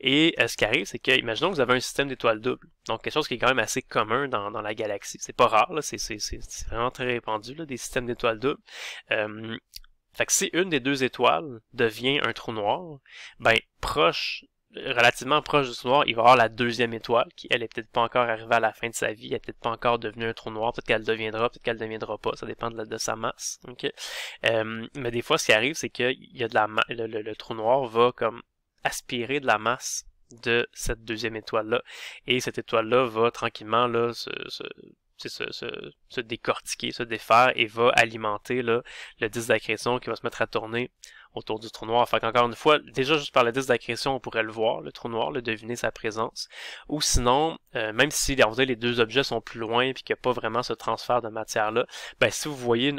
Et euh, ce qui arrive, c'est que, imaginons que vous avez un système d'étoiles doubles, donc quelque chose qui est quand même assez commun dans, dans la galaxie. C'est pas rare, c'est vraiment très répandu, là, des systèmes d'étoiles doubles. Euh, fait que si une des deux étoiles devient un trou noir, ben proche, relativement proche du trou noir, il va avoir la deuxième étoile qui, elle, est peut-être pas encore arrivée à la fin de sa vie, elle est peut-être pas encore devenue un trou noir, peut-être qu'elle deviendra, peut-être qu'elle deviendra pas, ça dépend de, de sa masse. Euh, mais des fois, ce qui arrive, c'est que y a de la le, trou noir va comme aspirer de la masse de cette deuxième étoile-là. Et cette étoile-là va tranquillement là, se se, se, se, décortiquer, se défaire et va alimenter le disque d'accrétion qui va se mettre à tourner autour du trou noir. Fait qu'encore une fois, déjà juste par le disque d'accrétion, on pourrait le voir, le trou noir, le deviner sa présence. Ou sinon, euh, même si les deux objets sont plus loin et qu'il n'y a pas vraiment ce transfert de matière-là, ben si vous voyez,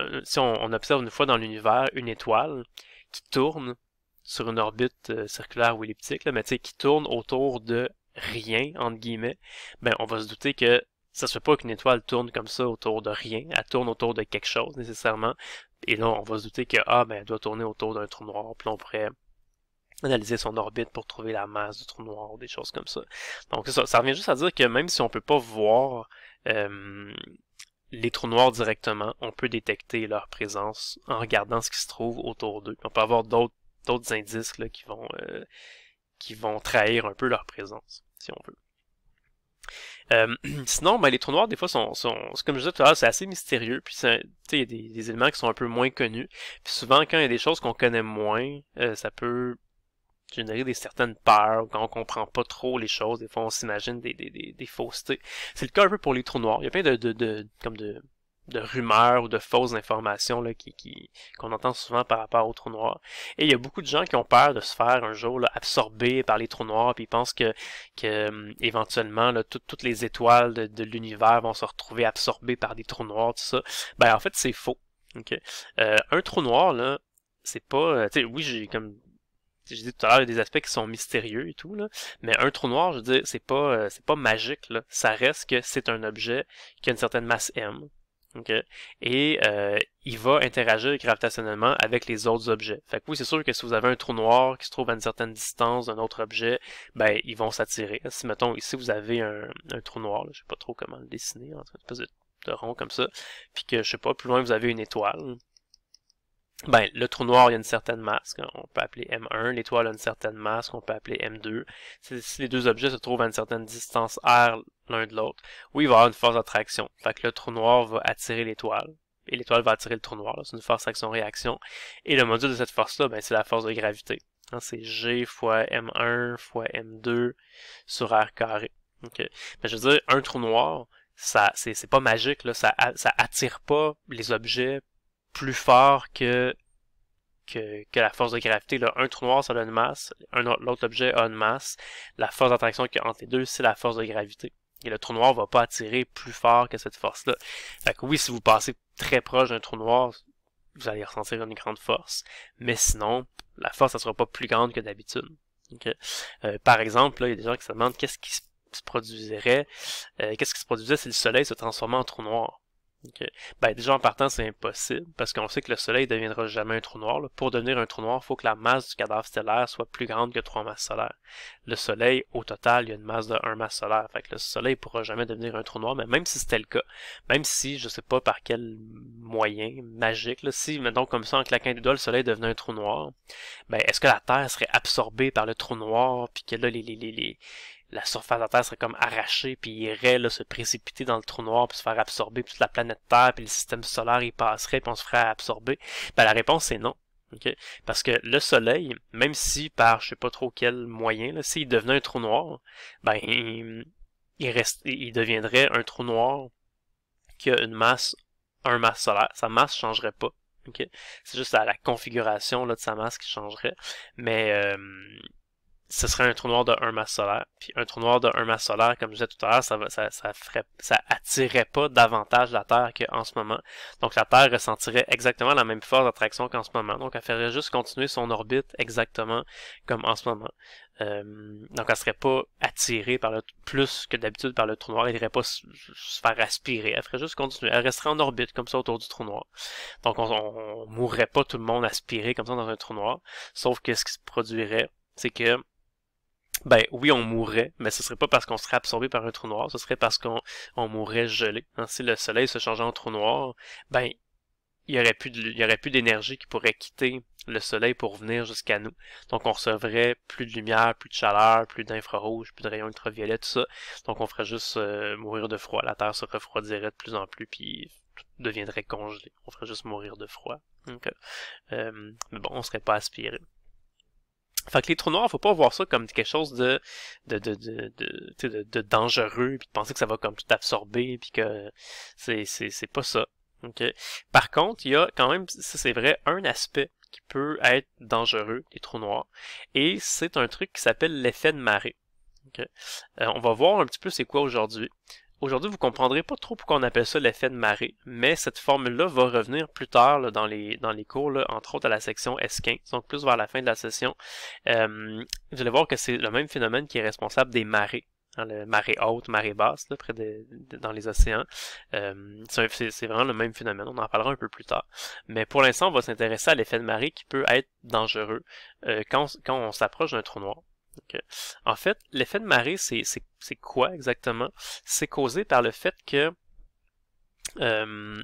euh, si on, observe une fois dans l'univers une étoile qui tourne sur une orbite euh, circulaire ou elliptique, là, mais qui tourne autour de rien, entre guillemets, ben on va se douter que ça se fait pas qu'une étoile tourne comme ça autour de rien, elle tourne autour de quelque chose nécessairement. Et là, on va se douter que ah ben elle doit tourner autour d'un trou noir, puis on pourrait analyser son orbite pour trouver la masse du trou noir des choses comme ça. Donc ça, ça revient juste à dire que même si on peut pas voir euh, les trous noirs directement, on peut détecter leur présence en regardant ce qui se trouve autour d'eux. On peut avoir d'autres d'autres indices qui vont euh, qui vont trahir un peu leur présence, si on veut. Euh, sinon, ben, les trous noirs, des fois, sont, sont comme je disais c'est assez mystérieux. Puis, il y a des, éléments qui sont un peu moins connus. Puis souvent, quand il y a des choses qu'on connaît moins, euh, ça peut générer des certaines peurs, quand on comprend pas trop les choses, des fois on s'imagine des, des, des, faussetés. C'est le cas un peu pour les trous noirs. Il y a plein de, de comme de, de rumeurs ou de fausses informations là, qui, qu'on entend souvent par rapport aux trous noirs. Et il y a beaucoup de gens qui ont peur de se faire un jour là, absorber par les trous noirs, puis ils pensent que, que hum, éventuellement toutes les étoiles de, l'univers vont se retrouver absorbées par des trous noirs, tout ça. Ben en fait c'est faux. Euh, un trou noir là, c'est pas, euh, tu sais, oui j'ai comme j'ai dit tout à l'heure, il y a des aspects qui sont mystérieux et tout, là. Mais un trou noir, je veux dire, c'est pas, euh, c'est pas magique, Ça reste que c'est un objet qui a une certaine masse M, et euh, il va interagir gravitationnellement avec les autres objets. Fait que oui, c'est sûr que si vous avez un trou noir qui se trouve à une certaine distance d'un autre objet, ben ils vont s'attirer. Si mettons ici vous avez un, trou noir, je je sais pas trop comment le dessiner, en de, de, rond comme ça, puis que je sais pas, plus loin vous avez une étoile, ben, le trou noir, il y a une certaine masse qu'on peut appeler M1, l'étoile a une certaine masse qu'on peut appeler M2. Si les deux objets se trouvent à une certaine distance R l'un de l'autre, oui, il va y avoir une force d'attraction. Fait que le trou noir va attirer l'étoile, et l'étoile va attirer le trou noir. C'est une force action-réaction. Et le module de cette force-là, ben, c'est la force de gravité. Hein, c'est G fois M1 fois M2 sur R carré. ben je veux dire, un trou noir, ça c'est pas magique là ça ça attire pas les objets plus fort que, que, la force de gravité. Là. Un trou noir, ça a une masse. L'autre objet a une masse. La force d'attraction qu'il y entre les deux, c'est la force de gravité. Et le trou noir va pas attirer plus fort que cette force-là. Fait oui, si vous passez très proche d'un trou noir, vous allez ressentir une grande force. Mais sinon, la force, ne sera pas plus grande que d'habitude. Euh, par exemple, il y a des gens qui se demandent qu'est-ce qui se produirait. Euh, qu'est-ce qui se produisait si le soleil se transformait en trou noir? Okay. Ben, déjà en partant, c'est impossible parce qu'on sait que le Soleil ne deviendra jamais un trou noir. Pour devenir un trou noir, il faut que la masse du cadavre stellaire soit plus grande que trois masses solaires. Le Soleil, au total, il y a une masse de 1 masse solaire. Fait que le Soleil ne pourra jamais devenir un trou noir, mais même si c'était le cas, même si je ne sais pas par quel moyen magique, si mettons comme ça en claquant du doigt, le Soleil devenait un trou noir, ben est-ce que la Terre serait absorbée par le trou noir, puis que là les, les, les, les la surface de la Terre serait comme arrachée, puis il irait là, se précipiter dans le trou noir, puis se faire absorber, toute la planète Terre, puis le système solaire y passerait, puis on se ferait absorber? Ben, la réponse c'est non. Parce que le Soleil, même si par je sais pas trop quel moyen, s'il devenait un trou noir, ben il, reste, il deviendrait un trou noir qui a une masse, un masse solaire. Sa masse changerait pas. C'est juste à la configuration là, de sa masse qui changerait. Mais euh, ce serait un trou noir de 1 masse solaire. Puis un trou noir de 1 masse solaire, comme je disais tout à l'heure, ça, va, ça, ça, ferait, ça attirerait pas davantage la Terre qu'en ce moment. Donc la Terre ressentirait exactement la même force d'attraction qu'en ce moment. Donc elle ferait juste continuer son orbite exactement comme en ce moment. Euh, donc elle serait pas attirée par le plus que d'habitude par le trou noir, elle irait pas se, faire aspirer, elle ferait juste continuer, elle resterait en orbite comme ça autour du trou noir. Donc on, on, on mourrait pas tout le monde aspiré comme ça dans un trou noir, sauf que ce qui se produirait, c'est que ben oui, on mourrait, mais ce serait pas parce qu'on serait absorbé par un trou noir, ce serait parce qu'on on mourrait gelé. Hein, si le soleil se changeait en trou noir, ben il y aurait plus il y aurait plus d'énergie qui pourrait quitter le soleil pour venir jusqu'à nous. Donc on recevrait plus de lumière, plus de chaleur, plus d'infrarouge, plus de rayons ultraviolets, tout ça. Donc on ferait juste euh, mourir de froid. La Terre se refroidirait de plus en plus, puis deviendrait congelé. On ferait juste mourir de froid. Donc, euh, euh, mais bon, on serait pas aspiré. Fait que les trous noirs, faut pas voir ça comme quelque chose de de de de, de, de dangereux, puis de penser que ça va comme tout absorber, puis que c'est c'est c'est pas ça. Par contre, il y a quand même, si c'est vrai, un aspect qui peut être dangereux les trous noirs, et c'est un truc qui s'appelle l'effet de marée. Euh, on va voir un petit peu c'est quoi aujourd'hui. Aujourd'hui, vous comprendrez pas trop pourquoi on appelle ça l'effet de marée, mais cette formule-là va revenir plus tard dans, les, cours, entre autres à la section S15, donc plus vers la fin de la session. Euh, vous allez voir que c'est le même phénomène qui est responsable des marées. Hein, le marée haute, marée basse, près de, dans les océans. Euh, c'est vraiment le même phénomène, on en parlera un peu plus tard. Mais pour l'instant, on va s'intéresser à l'effet de marée qui peut être dangereux euh, quand, quand on s'approche d'un trou noir. En fait, l'effet de marée, c'est quoi exactement? C'est causé par le fait que euh,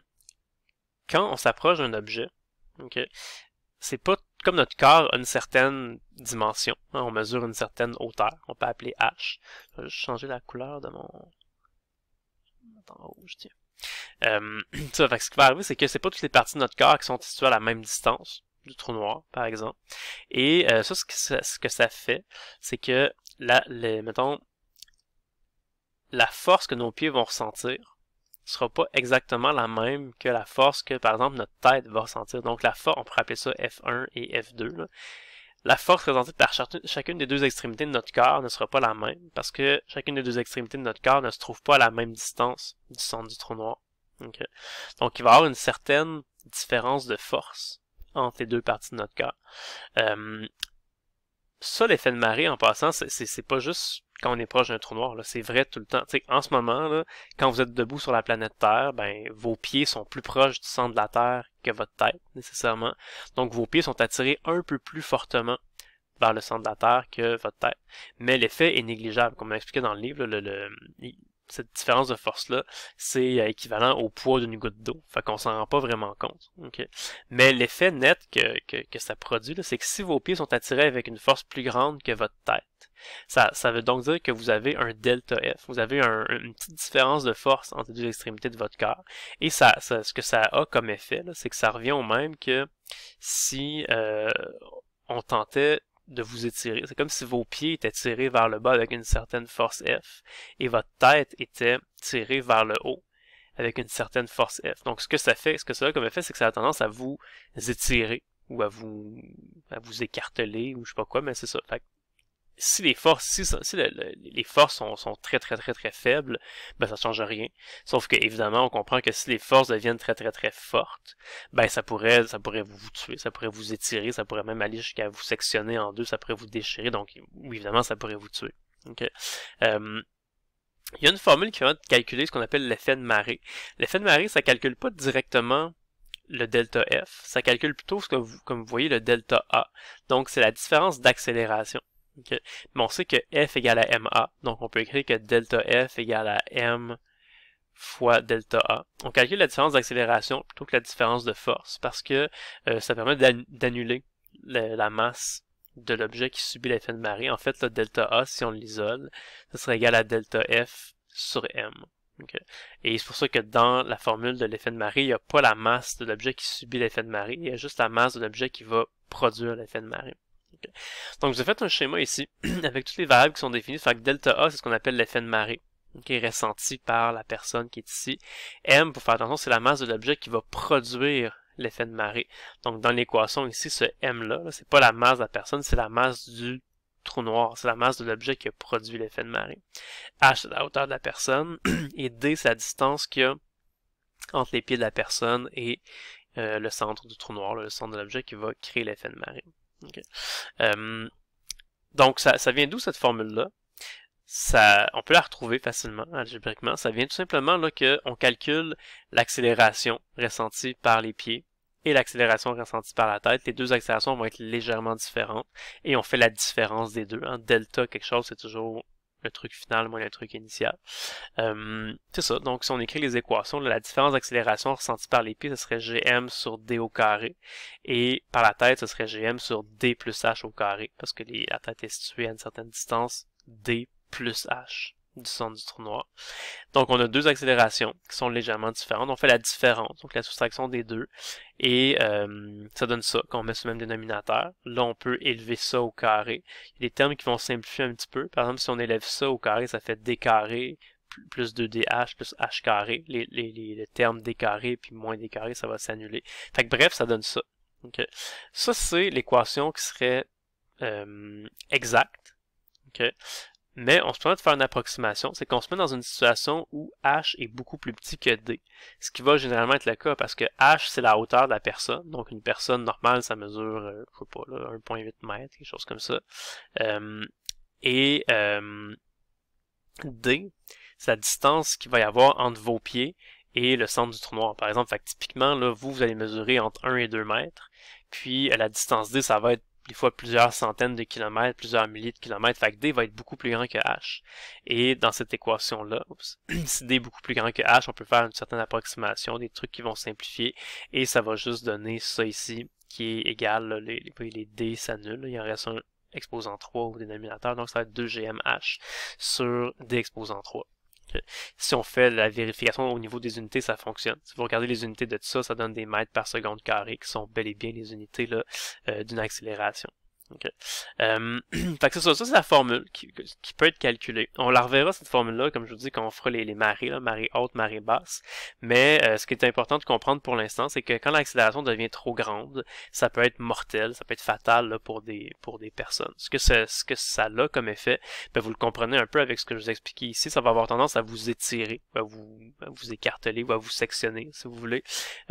quand on s'approche d'un objet, c'est pas comme notre corps a une certaine dimension, hein, on mesure une certaine hauteur, on peut appeler H. Je vais changer la couleur de mon... Attends, rouge, tiens. Euh, ce qui va arriver, c'est que c'est pas toutes les parties de notre corps qui sont situées à la même distance du trou noir, par exemple. Et euh, ça, ce que ça, fait, c'est que, là, les, mettons, la force que nos pieds vont ressentir sera pas exactement la même que la force que, par exemple, notre tête va ressentir. Donc, la force, on pourrait appeler ça F1 et F2. La force ressentie par chacune des deux extrémités de notre corps ne sera pas la même, parce que chacune des deux extrémités de notre corps ne se trouve pas à la même distance du centre du trou noir. Donc, il va y avoir une certaine différence de force entre les deux parties de notre corps. Euh, ça, l'effet de marée, en passant, c'est pas juste quand on est proche d'un trou noir, c'est vrai tout le temps. en ce moment, quand vous êtes debout sur la planète Terre, ben vos pieds sont plus proches du centre de la Terre que votre tête, nécessairement. Donc vos pieds sont attirés un peu plus fortement vers le centre de la Terre que votre tête. Mais l'effet est négligeable. Comme on expliqué dans le livre, le, cette différence de force-là, c'est euh, équivalent au poids d'une goutte d'eau. Fait qu'on s'en rend pas vraiment compte. Mais l'effet net que, que, que, ça produit, c'est que si vos pieds sont attirés avec une force plus grande que votre tête, ça, ça veut donc dire que vous avez un delta F. Vous avez une petite différence de force entre les deux extrémités de votre corps. Et ça, ça ce que ça a comme effet, c'est que ça revient au même que si euh, on tentait de vous étirer. C'est comme si vos pieds étaient tirés vers le bas avec une certaine force F et votre tête était tirée vers le haut avec une certaine force F. Donc ce que ça fait, ce que ça a comme effet, c'est que ça a tendance à vous étirer ou à vous à vous écarteler ou je sais pas quoi, mais c'est ça si les forces, si, si les forces sont, sont, très très très très faibles, ben ça change rien. Sauf que évidemment, on comprend que si les forces deviennent très très très fortes, ben ça pourrait ça pourrait vous tuer, ça pourrait vous étirer, ça pourrait même aller jusqu'à vous sectionner en deux, ça pourrait vous déchirer. Donc évidemment, ça pourrait vous tuer. Euh, il y a une formule qui va calculer ce qu'on appelle l'effet de marée. L'effet de marée, ça calcule pas directement le delta F, ça calcule plutôt ce que vous, comme vous voyez le delta A. Donc c'est la différence d'accélération. Mais on sait que F égale à MA, donc on peut écrire que delta F égale à M fois delta A. On calcule la différence d'accélération plutôt que la différence de force parce que euh, ça permet d'annuler la masse de l'objet qui subit l'effet de marée. En fait, le delta A, si on l'isole, ce serait égal à delta F sur M. Et c'est pour ça que dans la formule de l'effet de marée, il n'y a pas la masse de l'objet qui subit l'effet de marée, il y a juste la masse de l'objet qui va produire l'effet de marée. Donc, j'ai fait un schéma ici avec toutes les variables qui sont définies. Fait delta A, c'est ce qu'on appelle l'effet de marée qui est ressenti par la personne qui est ici. M, pour faire attention, c'est la masse de l'objet qui va produire l'effet de marée. Donc, dans l'équation ici, ce M-là, c'est pas la masse de la personne, c'est la masse du trou noir. C'est la masse de l'objet qui a produit l'effet de marée. H, c'est la hauteur de la personne. Et D, c'est la distance qu'il y a entre les pieds de la personne et euh, le centre du trou noir, le centre de l'objet qui va créer l'effet de marée. Euh, donc, ça, vient d'où cette formule-là? Ça, on peut la retrouver facilement algébriquement. Ça vient tout simplement là qu'on calcule l'accélération ressentie par les pieds et l'accélération ressentie par la tête. Les deux accélérations vont être légèrement différentes et on fait la différence des deux. Hein. Delta quelque chose, c'est toujours le truc final moins le truc initial. Euh, c'est ça. Donc, si on écrit les équations, de la différence d'accélération ressentie par les pieds, ce serait gm sur d au carré. Et par la tête, ce serait gm sur d plus h au carré. Parce que la tête est située à une certaine distance, d plus h du centre du trou noir. Donc on a deux accélérations qui sont légèrement différentes. On fait la différence, donc la soustraction des deux, et euh, ça donne ça, quand on met ce même dénominateur. Là, on peut élever ça au carré. Il y a des termes qui vont simplifier un petit peu. Par exemple, si on élève ça au carré, ça fait d carré plus 2dh plus h carré. Les, les, termes d carré puis moins d carré, ça va s'annuler. Fait que bref, ça donne ça. Ça, c'est l'équation qui serait euh, exacte. Mais on se permet de faire une approximation, c'est qu'on se met dans une situation où h est beaucoup plus petit que d, ce qui va généralement être le cas parce que h c'est la hauteur de la personne, donc une personne normale ça mesure, euh, je sais pas, 1.8 mètres, quelque chose comme ça. Euh, et euh, d, c'est la distance qu'il va y avoir entre vos pieds et le centre du trou noir. Par exemple, typiquement, là, vous, vous allez mesurer entre 1 et 2 mètres. Puis la distance D, ça va être des fois plusieurs centaines de kilomètres, plusieurs milliers de kilomètres. Fait que D va être beaucoup plus grand que H. Et dans cette équation-là, si D est beaucoup plus grand que H, on peut faire une certaine approximation, des trucs qui vont simplifier, et ça va juste donner ça ici, qui est égal, les, les D s'annulent, il en reste un exposant 3 au dénominateur, donc ça va être 2GMH sur D exposant 3 si on fait la vérification au niveau des unités, ça fonctionne. Si vous regardez les unités de ça, ça donne des mètres par seconde carré qui sont bel et bien les unités euh, d'une accélération. OK. Euh, fait ça, ça c'est la formule qui, qui, peut être calculée. On la reverra, cette formule-là, comme je vous dis, quand on fera les, les marées, là, marée haute, marée basse. Mais euh, ce qui est important de comprendre pour l'instant, c'est que quand l'accélération devient trop grande, ça peut être mortel, ça peut être fatal pour, des, pour des personnes. Ce que, ce que ça a comme effet, ben, vous le comprenez un peu avec ce que je vous expliqué ici, ça va avoir tendance à vous étirer, à vous, vous écarteler ou à vous sectionner, si vous voulez.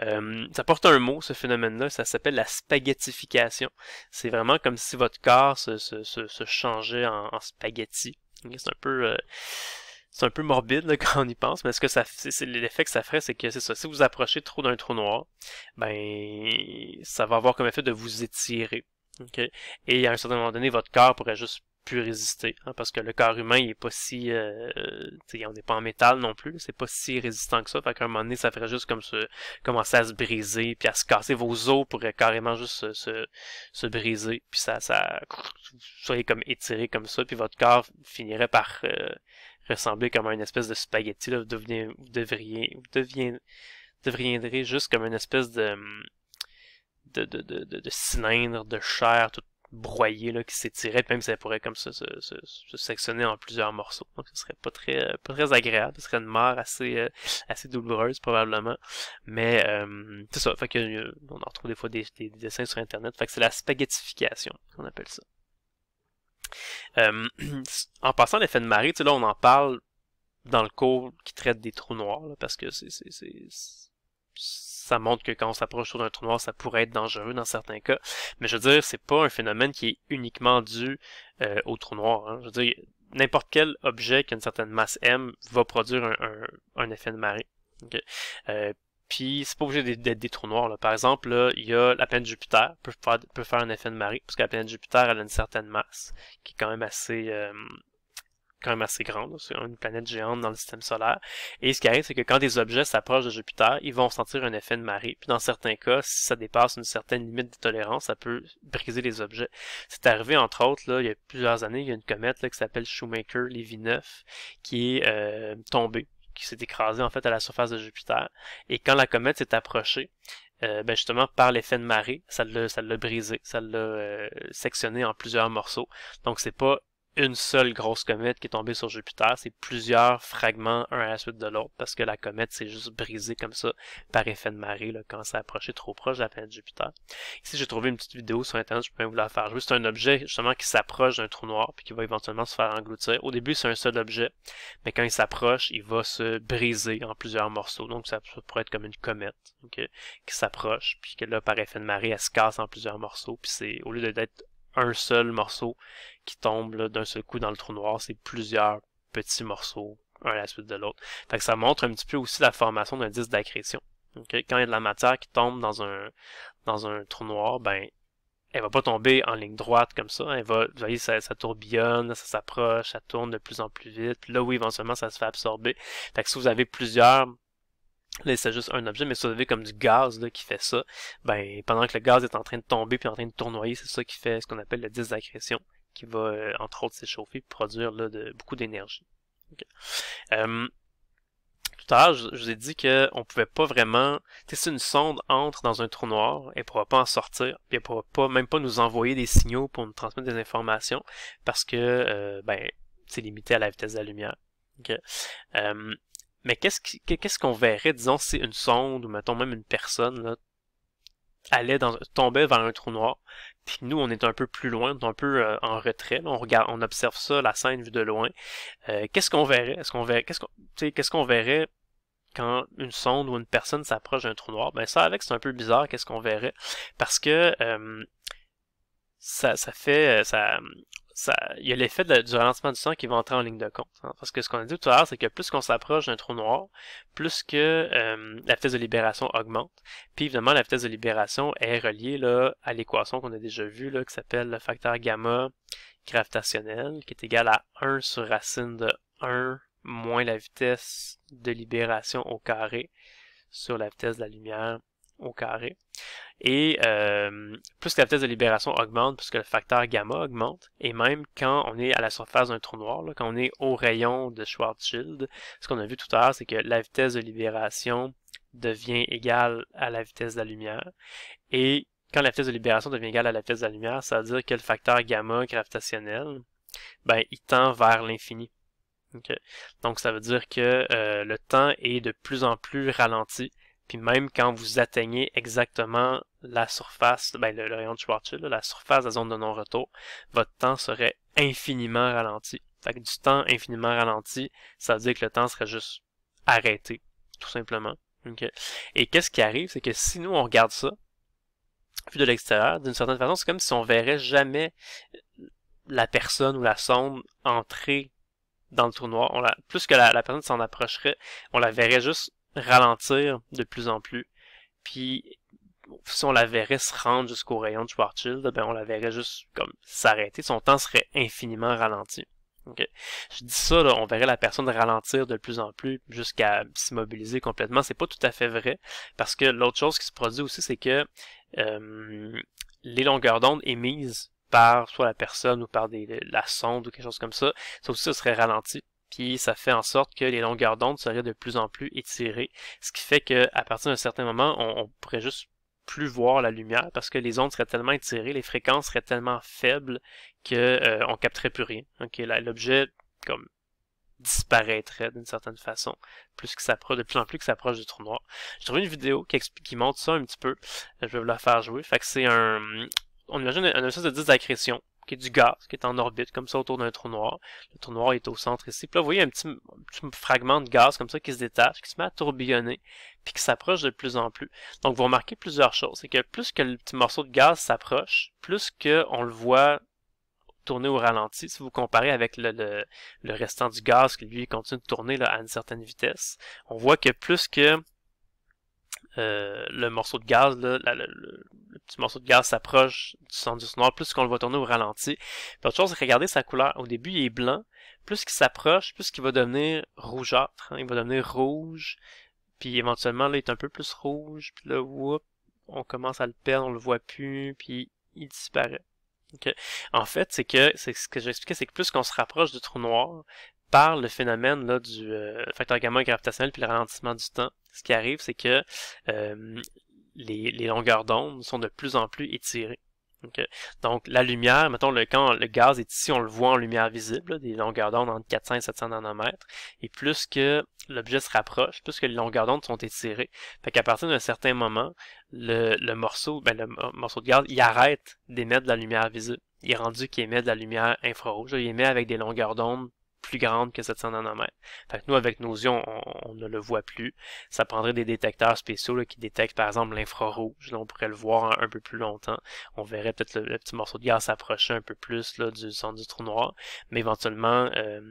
Euh, ça porte un mot, ce phénomène-là, ça s'appelle la spaghettification. C'est vraiment comme si votre corps se, changeait en, en spaghetti. C'est un peu... Euh, c'est un peu morbide quand on y pense, mais ce que ça c'est l'effet que ça ferait, c'est que c'est Si vous approchez trop d'un trou noir, ben ça va avoir comme effet de vous étirer. Et à un certain moment donné, votre corps pourrait juste pu résister, hein, parce que le corps humain, il est pas si, euh, on n'est pas en métal non plus, c'est pas si résistant que ça, fait qu'à un moment donné, ça ferait juste comme se, commencer à se briser, puis à se casser, vos os pourraient euh, carrément juste se, se, briser, puis ça, ça, soyez comme étiré comme ça, puis votre corps finirait par euh, ressembler comme à une espèce de spaghetti, là, vous, vous devriez, vous deviendrez juste comme une espèce hum, de, de, de, de, de, cylindre de chair tout broyé, là, qui s'étirait, même ça pourrait comme ça se, sectionner en plusieurs morceaux. Donc ce serait pas très euh, pas très agréable, ce serait une mort assez euh, assez douloureuse probablement. Mais euh, c'est ça, fait que on en retrouve des fois des, dessins sur internet, fait que c'est la spaghettification qu'on appelle ça. en passant l'effet de marée, tu sais, là on en parle dans le cours qui traite des trous noirs parce que c'est ça montre que quand on s'approche d'un trou noir, ça pourrait être dangereux dans certains cas. Mais je veux dire, c'est pas un phénomène qui est uniquement dû euh, au trou noir. Hein. Je veux dire, n'importe quel objet qui a une certaine masse m va produire un, un, effet de marée. Okay. Euh, puis c'est pas obligé d'être des trous noirs. Là. Par exemple, il y a la planète Jupiter peut faire, peut faire un effet de marée, parce que la planète Jupiter elle a une certaine masse qui est quand même assez euh, quand même assez grande, c'est une planète géante dans le système solaire. Et ce qui arrive, c'est que quand des objets s'approchent de Jupiter, ils vont sentir un effet de marée. Puis dans certains cas, si ça dépasse une certaine limite de tolérance, ça peut briser les objets. C'est arrivé entre autres, là, il y a plusieurs années, il y a une comète là, qui s'appelle Shoemaker-Levy 9 qui est euh, tombée qui s'est écrasée en fait à la surface de Jupiter. Et quand la comète s'est approchée, euh, ben justement par l'effet de marée, ça l'a, ça l'a brisé, ça l'a euh, sectionné en plusieurs morceaux. Donc c'est pas une seule grosse comète qui est tombée sur Jupiter, c'est plusieurs fragments un à la suite de l'autre parce que la comète s'est juste brisée comme ça par effet de marée là, quand s'est approché trop proche de la planète Jupiter. Ici, j'ai trouvé une petite vidéo sur Internet, je peux même vous la faire jouer. C'est un objet justement qui s'approche d'un trou noir puis qui va éventuellement se faire engloutir. Au début, c'est un seul objet, mais quand il s'approche, il va se briser en plusieurs morceaux. Donc, ça pourrait être comme une comète qui s'approche puis que là, par effet de marée, elle se casse en plusieurs morceaux. Puis c'est au lieu d'être un seul morceau, qui tombe d'un seul coup dans le trou noir. C'est plusieurs petits morceaux, un à la suite de l'autre. Fait que ça montre un petit peu aussi la formation d'un disque d'accrétion. Quand il y a de la matière qui tombe dans un, dans un trou noir, ben, elle va pas tomber en ligne droite comme ça. Elle va, vous voyez, ça, tourbillonne, ça s'approche, ça tourne de plus en plus vite. Puis là où éventuellement ça se fait absorber. Fait que si vous avez plusieurs, là c'est juste un objet, mais si vous avez comme du gaz là, qui fait ça, ben pendant que le gaz est en train de tomber puis en train de tournoyer, c'est ça qui fait ce qu'on appelle le disque d'accrétion qui va, euh, entre autres, s'échauffer et produire de, beaucoup d'énergie. Euh, tout à l'heure, je, vous ai dit qu'on pouvait pas vraiment... Si une sonde entre dans un trou noir, elle ne pourra pas en sortir, puis elle pourra pas, même pas nous envoyer des signaux pour nous transmettre des informations, parce que euh, ben, c'est limité à la vitesse de la lumière. mais qu'est-ce qu'on verrait, disons, si une sonde, ou mettons même une personne, là, allait dans, tombait vers un trou noir. Puis nous, on est un peu plus loin, on est un peu euh, en retrait. on regarde, on observe ça, la scène vue de loin. Euh, qu'est-ce qu'on verrait Est-ce qu'on verrait Qu'est-ce qu'on, qu'est-ce qu'on verrait quand une sonde ou une personne s'approche d'un trou noir Ben ça, avec, c'est un peu bizarre. Qu'est-ce qu'on verrait Parce que euh, ça, ça fait, ça, il y a l'effet du ralentissement du sang qui va entrer en ligne de compte. Hein. parce que ce qu'on a dit tout à l'heure, c'est que plus qu'on s'approche d'un trou noir, plus que euh, la vitesse de libération augmente. Puis évidemment, la vitesse de libération est reliée là, à l'équation qu'on a déjà vue, là, qui s'appelle le facteur gamma gravitationnel, qui est égal à 1 sur racine de 1 moins la vitesse de libération au carré sur la vitesse de la lumière au carré. Et euh, plus la vitesse de libération augmente, plus que le facteur gamma augmente, et même quand on est à la surface d'un trou noir, quand on est au rayon de Schwarzschild, ce qu'on a vu tout à l'heure, c'est que la vitesse de libération devient égale à la vitesse de la lumière. Et quand la vitesse de libération devient égale à la vitesse de la lumière, ça veut dire que le facteur gamma gravitationnel, ben, il tend vers l'infini. Donc ça veut dire que euh, le temps est de plus en plus ralenti puis même quand vous atteignez exactement la surface, ben le, rayon de Schwarzschild, la surface de la zone de non-retour, votre temps serait infiniment ralenti. Fait que du temps infiniment ralenti, ça veut dire que le temps serait juste arrêté, tout simplement. Et qu'est-ce qui arrive, c'est que si nous on regarde ça, vu de l'extérieur, d'une certaine façon, c'est comme si on verrait jamais la personne ou la sonde entrer dans le tournoi. plus que la personne s'en approcherait, on la verrait juste ralentir de plus en plus. Puis si on la verrait se rendre jusqu'au rayon de Schwarzschild, ben on la verrait juste comme s'arrêter. Son temps serait infiniment ralenti. Je dis ça, on verrait la personne ralentir de plus en plus jusqu'à s'immobiliser complètement. C'est pas tout à fait vrai, parce que l'autre chose qui se produit aussi, c'est que euh, les longueurs d'onde émises par soit la personne ou par la sonde ou quelque chose comme ça, ça aussi ça serait ralenti puis ça fait en sorte que les longueurs d'onde seraient de plus en plus étirées, ce qui fait qu'à partir d'un certain moment, on, on pourrait juste plus voir la lumière parce que les ondes seraient tellement étirées, les fréquences seraient tellement faibles que euh, on capterait plus rien. l'objet comme disparaîtrait d'une certaine façon, plus que de plus en plus que s'approche du trou noir. J'ai trouvé une vidéo qui, montre ça un petit peu. Euh, je vais vous la faire jouer. Fait que c'est un, on imagine un espèce de disque qui est du gaz, qui est en orbite, comme ça, autour d'un trou noir. Le trou noir est au centre ici. Puis là, vous voyez un petit, fragment de gaz, comme ça, qui se détache, qui se met à tourbillonner, puis qui s'approche de plus en plus. Donc, vous remarquez plusieurs choses. C'est que plus que le petit morceau de gaz s'approche, plus qu'on le voit tourner au ralenti, si vous comparez avec le, le, le restant du gaz qui lui continue de tourner là, à une certaine vitesse, on voit que plus que euh, le morceau de gaz, là, le, petit morceau de gaz s'approche du centre du noir plus qu'on le voit tourner au ralenti. Puis autre chose, regarder sa couleur. Au début, il est blanc. Plus qu'il s'approche, plus qu'il va devenir rougeâtre. Hein. Il va devenir rouge. Puis éventuellement, là, il est un peu plus rouge. Puis là, whoop, on commence à le perdre, on le voit plus. Puis il disparaît. En fait, c'est que c'est ce que j'expliquais, c'est que plus qu'on se rapproche du trou noir, par le phénomène là, du euh, facteur gamma gravitationnel puis le ralentissement du temps. Ce qui arrive, c'est que euh, les, longueurs d'onde sont de plus en plus étirées. Donc, la lumière, mettons, le, quand le gaz est ici, on le voit en lumière visible, des longueurs d'onde entre 400 et 700 nanomètres, et plus que l'objet se rapproche, plus que les longueurs d'onde sont étirées, fait qu'à partir d'un certain moment, le, morceau, ben, le morceau de gaz, il arrête d'émettre de la lumière visible. Il est rendu qu'il émet de la lumière infrarouge, il émet avec des longueurs d'onde plus grande que 700 nanomètres. Fait nous, avec nos yeux, on, ne le voit plus. Ça prendrait des détecteurs spéciaux qui détectent, par exemple, l'infrarouge. Là, on pourrait le voir un, peu plus longtemps. On verrait peut-être le, petit morceau de gaz s'approcher un peu plus du centre du trou noir. Mais éventuellement, euh,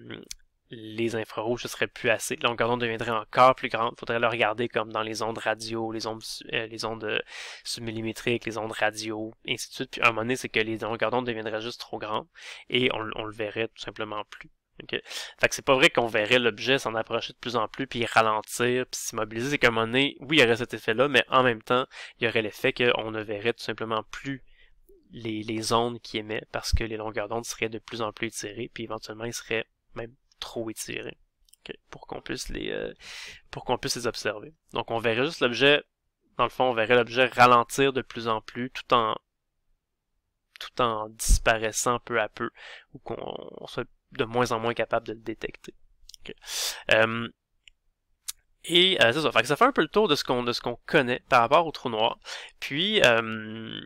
les infrarouges, ce serait plus assez. La longueur d'onde deviendrait encore plus grande. Il faudrait le regarder comme dans les ondes radio, les ondes, euh, les euh, submillimétriques, les ondes radio, ainsi de suite. Puis à un moment donné, c'est que les longueurs d'onde deviendraient juste trop grandes et on, on le verrait tout simplement plus. Okay. Fait que c'est pas vrai qu'on verrait l'objet s'en approcher de plus en plus, puis ralentir, puis s'immobiliser. C'est qu'à un moment donné, oui, il y aurait cet effet-là, mais en même temps, il y aurait l'effet qu'on ne verrait tout simplement plus les, les ondes qui émet, parce que les longueurs d'onde seraient de plus en plus étirées, puis éventuellement, ils seraient même trop étirés. Pour qu'on puisse les euh, pour qu'on puisse les observer. Donc on verrait juste l'objet, dans le fond, on verrait l'objet ralentir de plus en plus, tout en tout en disparaissant peu à peu, ou qu'on soit de moins en moins capable de le détecter. Euh, et euh, c'est ça. Fait ça fait un peu le tour de ce qu'on de ce qu'on connaît par rapport aux trous noirs. Puis, euh,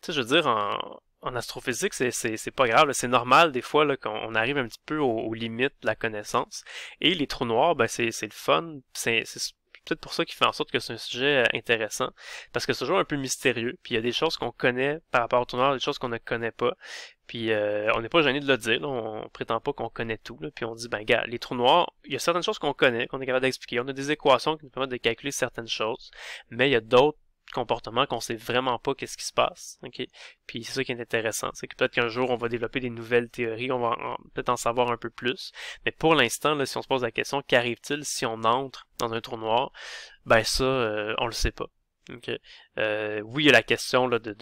tu sais, je veux dire, en, astrophysique, c'est, c'est, pas grave. C'est normal des fois là, qu'on arrive un petit peu aux, limites de la connaissance. Et les trous noirs, ben, c'est, c'est le fun. c'est peut-être pour ça qu'il fait en sorte que c'est un sujet euh, intéressant, parce que c'est toujours un peu mystérieux, puis il y a des choses qu'on connaît par rapport au noir, des choses qu'on ne connaît pas, puis euh, on n'est pas gêné de le dire, on prétend pas qu'on connaît tout, puis on dit, ben gars, les trous noirs, il y a certaines choses qu'on connaît, qu'on est capable d'expliquer, on a des équations qui nous permettent de calculer certaines choses, mais il y a d'autres comportement qu'on sait vraiment pas qu'est-ce qui se passe. ok, Puis c'est ça qui est intéressant, c'est que peut-être qu'un jour on va développer des nouvelles théories, on va peut-être en savoir un peu plus. Mais pour l'instant, si on se pose la question, qu'arrive-t-il si on entre dans un trou noir Ben ça, euh, on le sait pas. Okay? Euh, oui, il y a la question là, de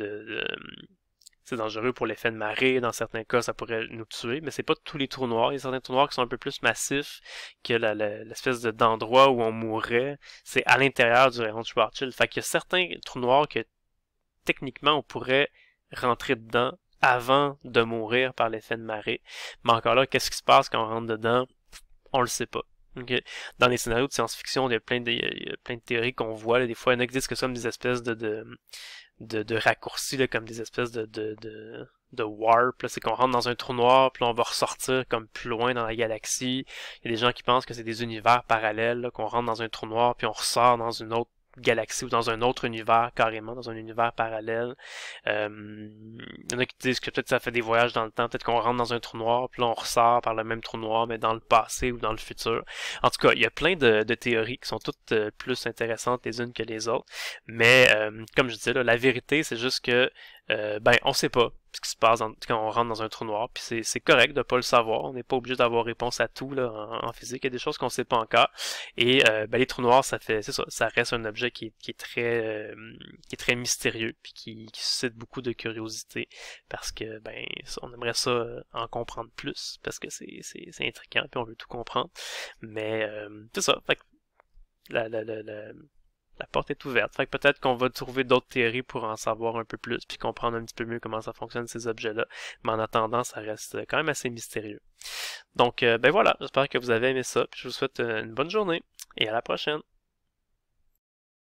c'est dangereux pour l'effet de marée. Dans certains cas, ça pourrait nous tuer, mais c'est pas tous les trous noirs. Il y a certains trous noirs qui sont un peu plus massifs que l'espèce d'endroit où on mourrait. C'est à l'intérieur du rayon de Schwarzschild. Fait qu'il y a certains trous noirs que techniquement on pourrait rentrer dedans avant de mourir par l'effet de marée. Mais encore là, qu'est-ce qui se passe quand on rentre dedans? On le sait pas. Dans les scénarios de science-fiction, il y a plein de, théories qu'on voit. des fois, il y en a que comme des espèces de, raccourcis, comme des espèces de, de, warp. C'est qu'on rentre dans un trou noir, puis on va ressortir comme plus loin dans la galaxie. Il y a des gens qui pensent que c'est des univers parallèles, qu'on rentre dans un trou noir, puis on ressort dans une autre galaxie ou dans un autre univers carrément, dans un univers parallèle. Euh, il y en a qui disent que peut-être ça fait des voyages dans le temps, peut-être qu'on rentre dans un trou noir, puis là on ressort par le même trou noir, mais dans le passé ou dans le futur. En tout cas, il y a plein de, théories qui sont toutes euh, plus intéressantes les unes que les autres. Mais euh, comme je disais, là, la vérité, c'est juste que euh, ben on sait pas ce qui se passe quand on rentre dans un trou noir. Puis c'est correct de pas le savoir. On n'est pas obligé d'avoir réponse à tout là, en, physique. Il y a des choses qu'on sait pas encore. Et euh, ben, les trous noirs, ça fait, ça, ça reste un objet qui, est très, euh, qui est très mystérieux, puis qui, suscite beaucoup de curiosité parce que ben on aimerait ça en comprendre plus parce que c'est, c'est, c'est puis on veut tout comprendre. Mais tout c'est ça. Fait la, la, la la porte est ouverte. Fait que peut-être qu'on va trouver d'autres théories pour en savoir un peu plus, puis comprendre un petit peu mieux comment ça fonctionne ces objets-là. Mais en attendant, ça reste quand même assez mystérieux. Donc, euh, ben voilà, j'espère que vous avez aimé ça, puis je vous souhaite euh, une bonne journée, et à la prochaine!